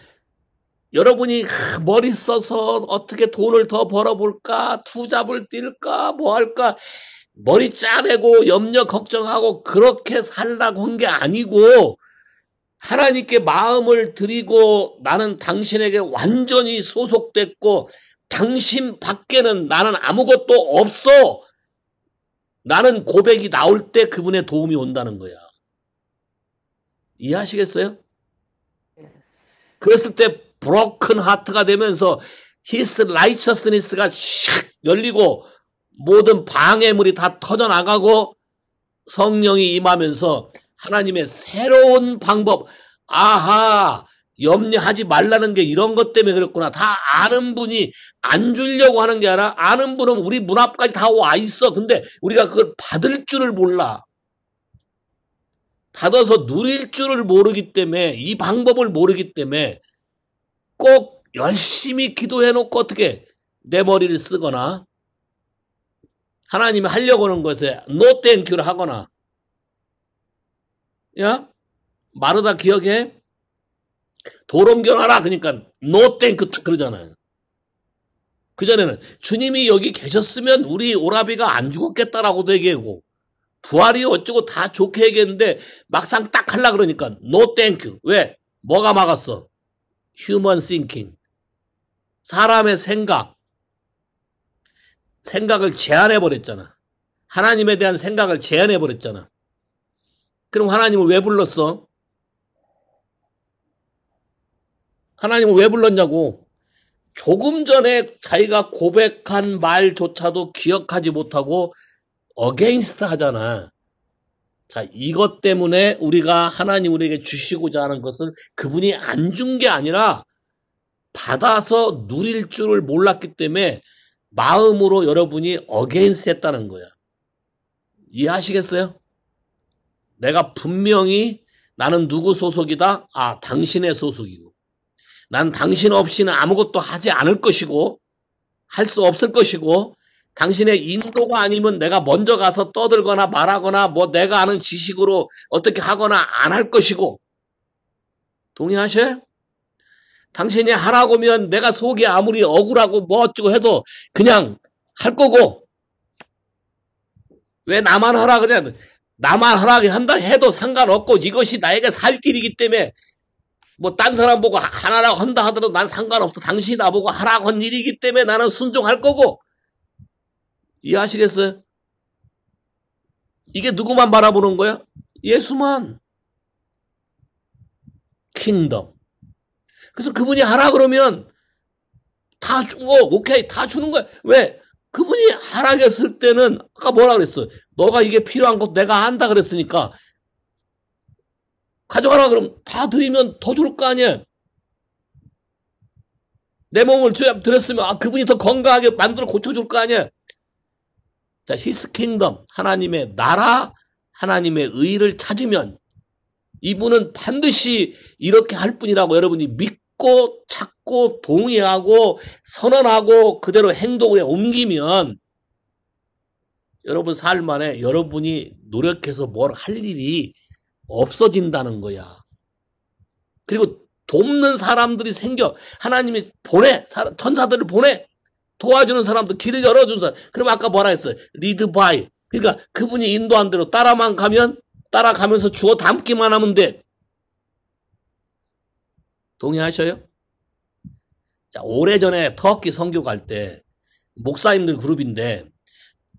여러분이 머리 써서 어떻게 돈을 더 벌어볼까, 투잡을 뛸까, 뭐 할까, 머리 짜내고 염려 걱정하고 그렇게 살라고 한 게 아니고, 하나님께 마음을 드리고 나는 당신에게 완전히 소속됐고, 당신 밖에는 나는 아무것도 없어! 나는 고백이 나올 때 그분의 도움이 온다는 거야. 이해하시겠어요? 그랬을 때 브로큰 하트가 되면서 히스 라이처스니스가 샥 열리고 모든 방해물이 다 터져나가고 성령이 임하면서 하나님의 새로운 방법 아하 염려하지 말라는 게 이런 것 때문에 그랬구나. 다 아는 분이 안 주려고 하는 게 아니라 아는 분은 우리 문 앞까지 다 와 있어. 근데 우리가 그걸 받을 줄을 몰라. 받아서 누릴 줄을 모르기 때문에 이 방법을 모르기 때문에 꼭 열심히 기도해놓고 어떻게 내 머리를 쓰거나 하나님이 하려고 하는 것에 노 땡큐를 하거나 야 마르다 기억해 도롱옮하라 그러니까 노 땡큐 딱 그러잖아요 그전에는 주님이 여기 계셨으면 우리 오라비가 안 죽었겠다라고도 얘기하고 부활이 어쩌고 다 좋게 얘기했는데 막상 딱 할라 그러니까 노 땡큐 왜 뭐가 막았어 human thinking. 사람의 생각. 생각을 제한해버렸잖아. 하나님에 대한 생각을 제한해버렸잖아. 그럼 하나님을 왜 불렀어? 하나님을 왜 불렀냐고. 조금 전에 자기가 고백한 말조차도 기억하지 못하고 어게인스트 하잖아. 자, 이것 때문에 우리가 하나님 우리에게 주시고자 하는 것은 그분이 안 준 게 아니라 받아서 누릴 줄을 몰랐기 때문에 마음으로 여러분이 어게인스 했다는 거야. 이해하시겠어요? 내가 분명히 나는 누구 소속이다? 아, 당신의 소속이고. 난 당신 없이는 아무것도 하지 않을 것이고, 할 수 없을 것이고, 당신의 인도가 아니면 내가 먼저 가서 떠들거나 말하거나 뭐 내가 아는 지식으로 어떻게 하거나 안 할 것이고 동의하셔요? 당신이 하라고 하면 내가 속이 아무리 억울하고 뭐 어쩌고 해도 그냥 할 거고 왜 나만 하라 그냥 나만 하라 고 한다 해도 상관없고 이것이 나에게 살 길이기 때문에 뭐 딴 사람 보고 하나라고 한다 하더라도 난 상관없어 당신이 나보고 하라고 한 일이기 때문에 나는 순종할 거고 이해하시겠어요? 이게 누구만 바라보는 거야? 예수만. 킹덤. 그래서 그분이 하라 그러면 다 주, 고 어, 오케이, 다 주는 거야. 왜? 그분이 하락했을 때는 아까 뭐라 그랬어? 너가 이게 필요한 것 내가 안다 그랬으니까 가져가라 그럼 다 드리면 더 줄 거 아니야. 내 몸을 주야 드렸으면 아 그분이 더 건강하게 만들어 고쳐줄 거 아니야. 자, His k 하나님의 나라, 하나님의 의를 찾으면 이분은 반드시 이렇게 할 뿐이라고 여러분이 믿고 찾고 동의하고 선언하고 그대로 행동에 옮기면 여러분 삶 안에 여러분이 노력해서 뭘 할 일이 없어진다는 거야. 그리고 돕는 사람들이 생겨. 하나님이 보내. 천사들을 보내. 도와주는 사람도 길을 열어준 사람. 그럼 아까 뭐라 했어요? 리드 바이. 그러니까 그분이 인도한 대로 따라만 가면 따라가면서 주워 담기만 하면 돼. 동의하셔요? 자, 오래전에 터키 선교 갈 때 목사님들 그룹인데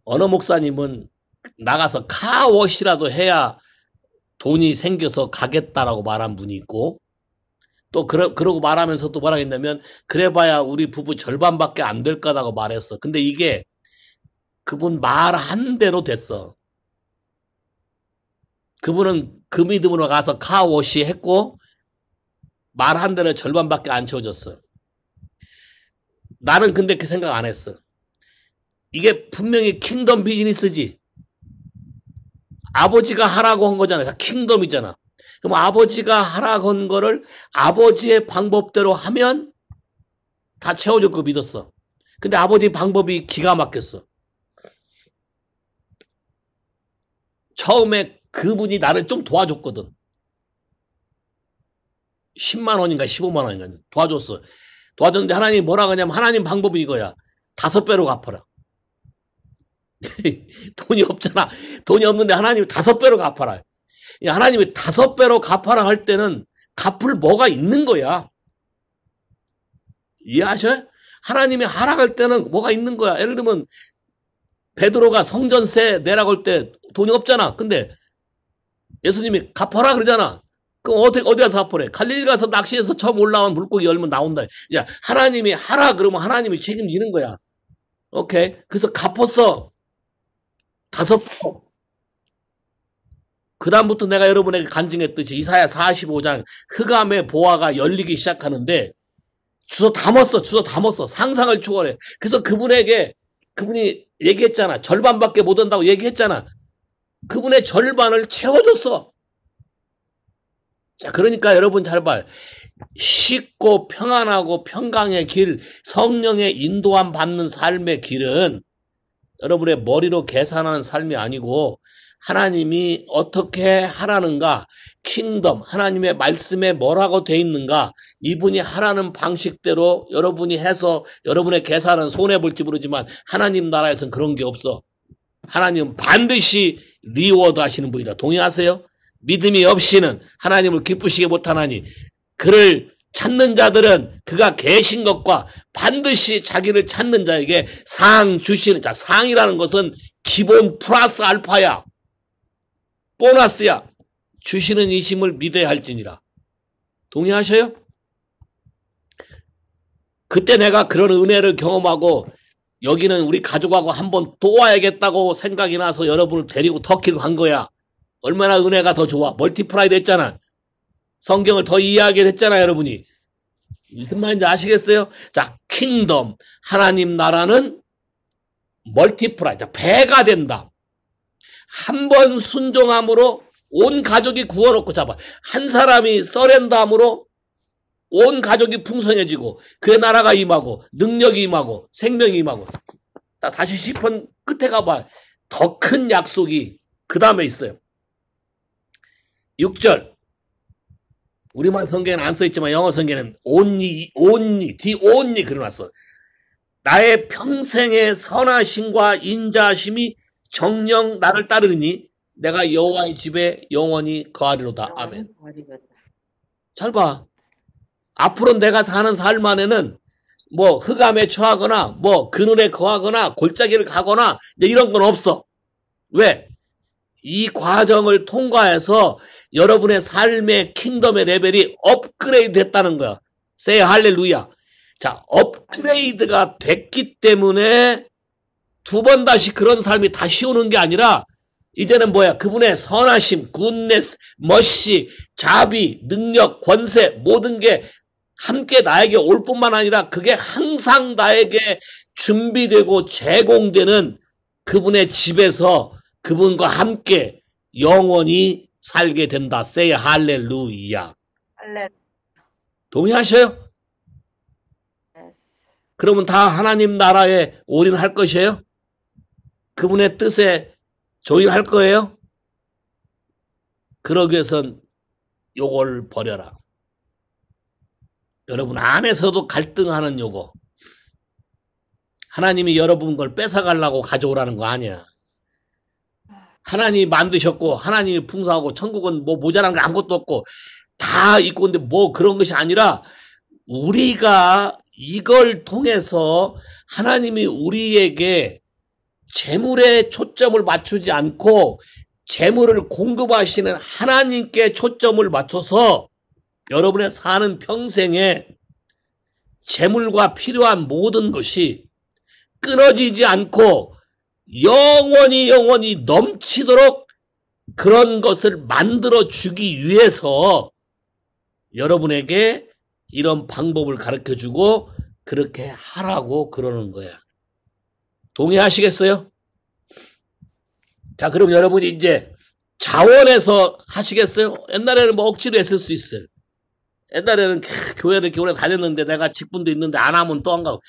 어느 목사님은 나가서 카워시라도 해야 돈이 생겨서 가겠다라고 말한 분이 있고 또 그러, 그러고 말하면서 또 말하겠냐면 그래봐야 우리 부부 절반밖에 안 될 거라고 말했어. 근데 이게 그분 말 한 대로 됐어. 그분은 그 믿음으로 가서 카워시 했고 말 한 대로 절반밖에 안 채워졌어. 나는 근데 그 생각 안 했어. 이게 분명히 킹덤 비즈니스지. 아버지가 하라고 한 거잖아. 그러니까 킹덤이잖아. 그럼 아버지가 하라건 거를 아버지의 방법대로 하면 다 채워줄 거 믿었어. 근데 아버지 방법이 기가 막혔어. 처음에 그분이 나를 좀 도와줬거든. 10만 원인가 15만 원인가 도와줬어. 도와줬는데 하나님 뭐라 그냐면 하나님 방법이 이거야. 다섯 배로 갚아라. 돈이 없잖아. 돈이 없는데 하나님이 다섯 배로 갚아라. 하나님이 다섯 배로 갚아라 할 때는 갚을 뭐가 있는 거야. 이해하셔요? 하나님이 하락할 때는 뭐가 있는 거야. 예를 들면 베드로가 성전세 내라고 할 때 돈이 없잖아. 근데 예수님이 갚아라 그러잖아. 그럼 어디, 어디 가서 갚으래? 갈릴리 가서 낚시해서 처음 올라온 물고기 열면 나온다. 야, 하나님이 하라 그러면 하나님이 책임지는 거야. 오케이. 그래서 갚았어. 다섯 번. 그다음부터 내가 여러분에게 간증했듯이 이사야 45장 흑암의 보화가 열리기 시작하는데 주소 담았어. 주소 담았어. 상상을 초월해. 그래서 그분에게 그분이 얘기했잖아. 절반밖에 못 한다고 얘기했잖아. 그분의 절반을 채워줬어. 자, 그러니까 여러분 잘 봐. 쉽고 평안하고 평강의 길, 성령의 인도함 받는 삶의 길은 여러분의 머리로 계산하는 삶이 아니고 하나님이 어떻게 하라는가, 킹덤, 하나님의 말씀에 뭐라고 돼 있는가, 이분이 하라는 방식대로 여러분이 해서 여러분의 계산은 손해볼지 모르지만 하나님 나라에서는 그런 게 없어. 하나님은 반드시 리워드 하시는 분이다. 동의하세요? 믿음이 없이는 하나님을 기쁘시게 못하나니 그를 찾는 자들은 그가 계신 것과 반드시 자기를 찾는 자에게 상 주시는 자 상이라는 것은 기본 플러스 알파야 보너스야. 주시는 이심을 믿어야 할지니라. 동의하셔요? 그때 내가 그런 은혜를 경험하고 여기는 우리 가족하고 한번 도와야겠다고 생각이 나서 여러분을 데리고 터키로 간 거야. 얼마나 은혜가 더 좋아. 멀티플라이 됐잖아. 성경을 더 이해하게 됐잖아, 여러분이. 무슨 말인지 아시겠어요? 자, 킹덤. 하나님 나라는 멀티플라이. 자, 배가 된다. 한번 순종함으로 온 가족이 구워놓고 잡아. 한 사람이 서렌더함으로 온 가족이 풍성해지고 그의 나라가 임하고 능력이 임하고 생명이 임하고 다시 10편 끝에 가봐 더 큰 약속이 그 다음에 있어요 6절 우리말 성경에는 안 써있지만 영어 성경에는 온니 온니 디온니 그려놨어 나의 평생의 선하심과 인자심이 정령 나를 따르니 내가 여호와의 집에 영원히 거하리로다. 아멘. 잘 봐. 앞으로 내가 사는 삶 안에는 뭐 흑암에 처하거나 뭐 그늘에 거하거나 골짜기를 가거나 이런 건 없어. 왜? 이 과정을 통과해서 여러분의 삶의 킹덤의 레벨이 업그레이드 됐다는 거야. 세 할렐루야. 자, 업그레이드가 됐기 때문에 두번 다시 그런 삶이 다시 오는 게 아니라 이제는 뭐야? 그분의 선하심, 굿네스, 멋시, 자비, 능력, 권세 모든 게 함께 나에게 올 뿐만 아니라 그게 항상 나에게 준비되고 제공되는 그분의 집에서 그분과 함께 영원히 살게 된다. 세이 할렐루야. 동의하셔요? 그러면 다 하나님 나라에 올인할 것이에요? 그분의 뜻에 조율할 거예요? 그러기 위해선 요걸 버려라. 여러분 안에서도 갈등하는 요거. 하나님이 여러분 걸 뺏어가려고 가져오라는 거 아니야. 하나님이 만드셨고 하나님이 풍성하고 천국은 뭐 모자란 게 아무것도 없고 다 있고 근데 뭐 그런 것이 아니라 우리가 이걸 통해서 하나님이 우리에게 재물에 초점을 맞추지 않고 재물을 공급하시는 하나님께 초점을 맞춰서 여러분의 사는 평생에 재물과 필요한 모든 것이 끊어지지 않고 영원히 영원히 넘치도록 그런 것을 만들어 주기 위해서 여러분에게 이런 방법을 가르쳐 주고 그렇게 하라고 그러는 거야. 동의하시겠어요? 자, 그럼 여러분이 이제 자원해서 하시겠어요? 옛날에는 뭐 억지로 했을 수 있어요. 옛날에는 교회를 교회 다녔는데 내가 직분도 있는데 안 하면 또 안 가고.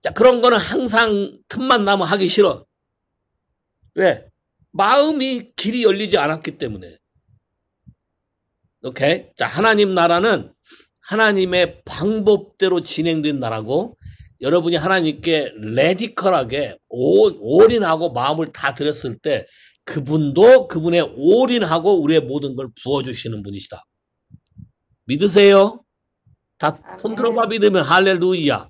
자, 그런 거는 항상 틈만 나면 하기 싫어. 왜? 마음이 길이 열리지 않았기 때문에. 오케이? 자, 하나님 나라는 하나님의 방법대로 진행된 나라고 여러분이 하나님께 레디컬하게 온, 올인하고 마음을 다 드렸을 때 그분도 그분의 올인하고 우리의 모든 걸 부어주시는 분이시다. 믿으세요? 다 손들어봐 믿으면 할렐루야.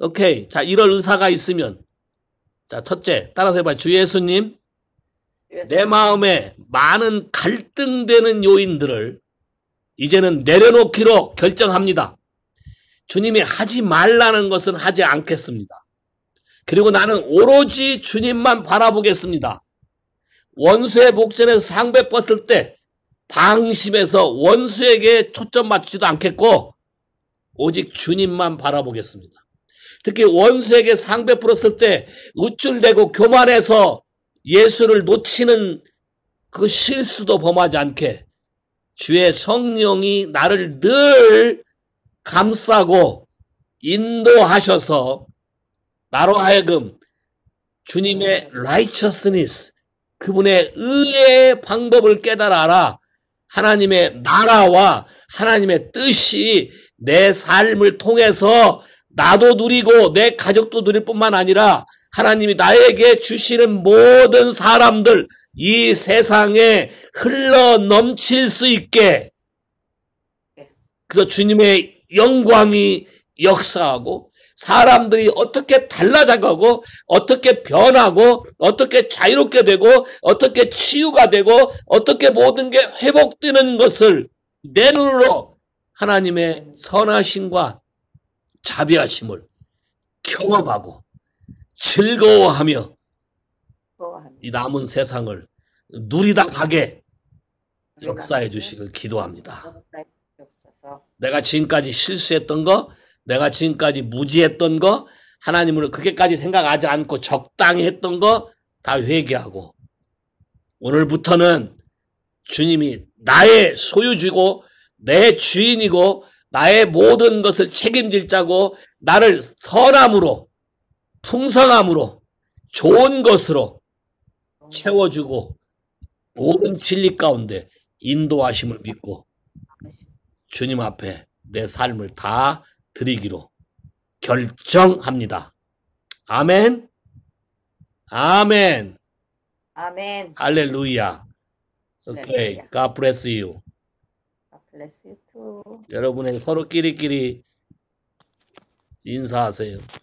오케이. 자, 이럴 의사가 있으면. 자, 첫째. 따라서 해봐. 주 예수님. 내 마음에 많은 갈등되는 요인들을 이제는 내려놓기로 결정합니다. 주님이 하지 말라는 것은 하지 않겠습니다. 그리고 나는 오로지 주님만 바라보겠습니다. 원수의 목전에 상배뻗을 때 방심해서 원수에게 초점 맞추지도 않겠고 오직 주님만 바라보겠습니다. 특히 원수에게 상배 풀었을 때 우쭐대고 교만해서 예수를 놓치는 그 실수도 범하지 않게 주의 성령이 나를 늘 감싸고 인도하셔서 나로 하여금 주님의 라이처스니스 그분의 의의 방법을 깨달아라 하나님의 나라와 하나님의 뜻이 내 삶을 통해서 나도 누리고 내 가족도 누릴 뿐만 아니라 하나님이 나에게 주시는 모든 사람들 이 세상에 흘러 넘칠 수 있게 그래서 주님의 영광이 역사하고 사람들이 어떻게 달라져가고 어떻게 변하고 어떻게 자유롭게 되고 어떻게 치유가 되고 어떻게 모든 게 회복되는 것을 내 눈으로 하나님의 선하심과 자비하심을 경험하고 즐거워하며 이 남은 세상을 누리다 가게 역사해 주시길 기도합니다. 네. 내가 지금까지 실수했던 거, 내가 지금까지 무지했던 거, 하나님으로 그게까지 생각하지 않고 적당히 했던 거 다 회개하고 오늘부터는 주님이 나의 소유주고 내 주인이고 나의 모든 것을 책임질 자고 나를 선함으로 풍성함으로 좋은 것으로 채워주고 모든 진리 가운데 인도하심을 믿고 주님 앞에 내 삶을 다 드리기로 결정합니다. 아멘. 아멘. 아멘. 할렐루야. 오케이. God bless you. God bless you too. 여러분의 서로 끼리끼리 인사하세요.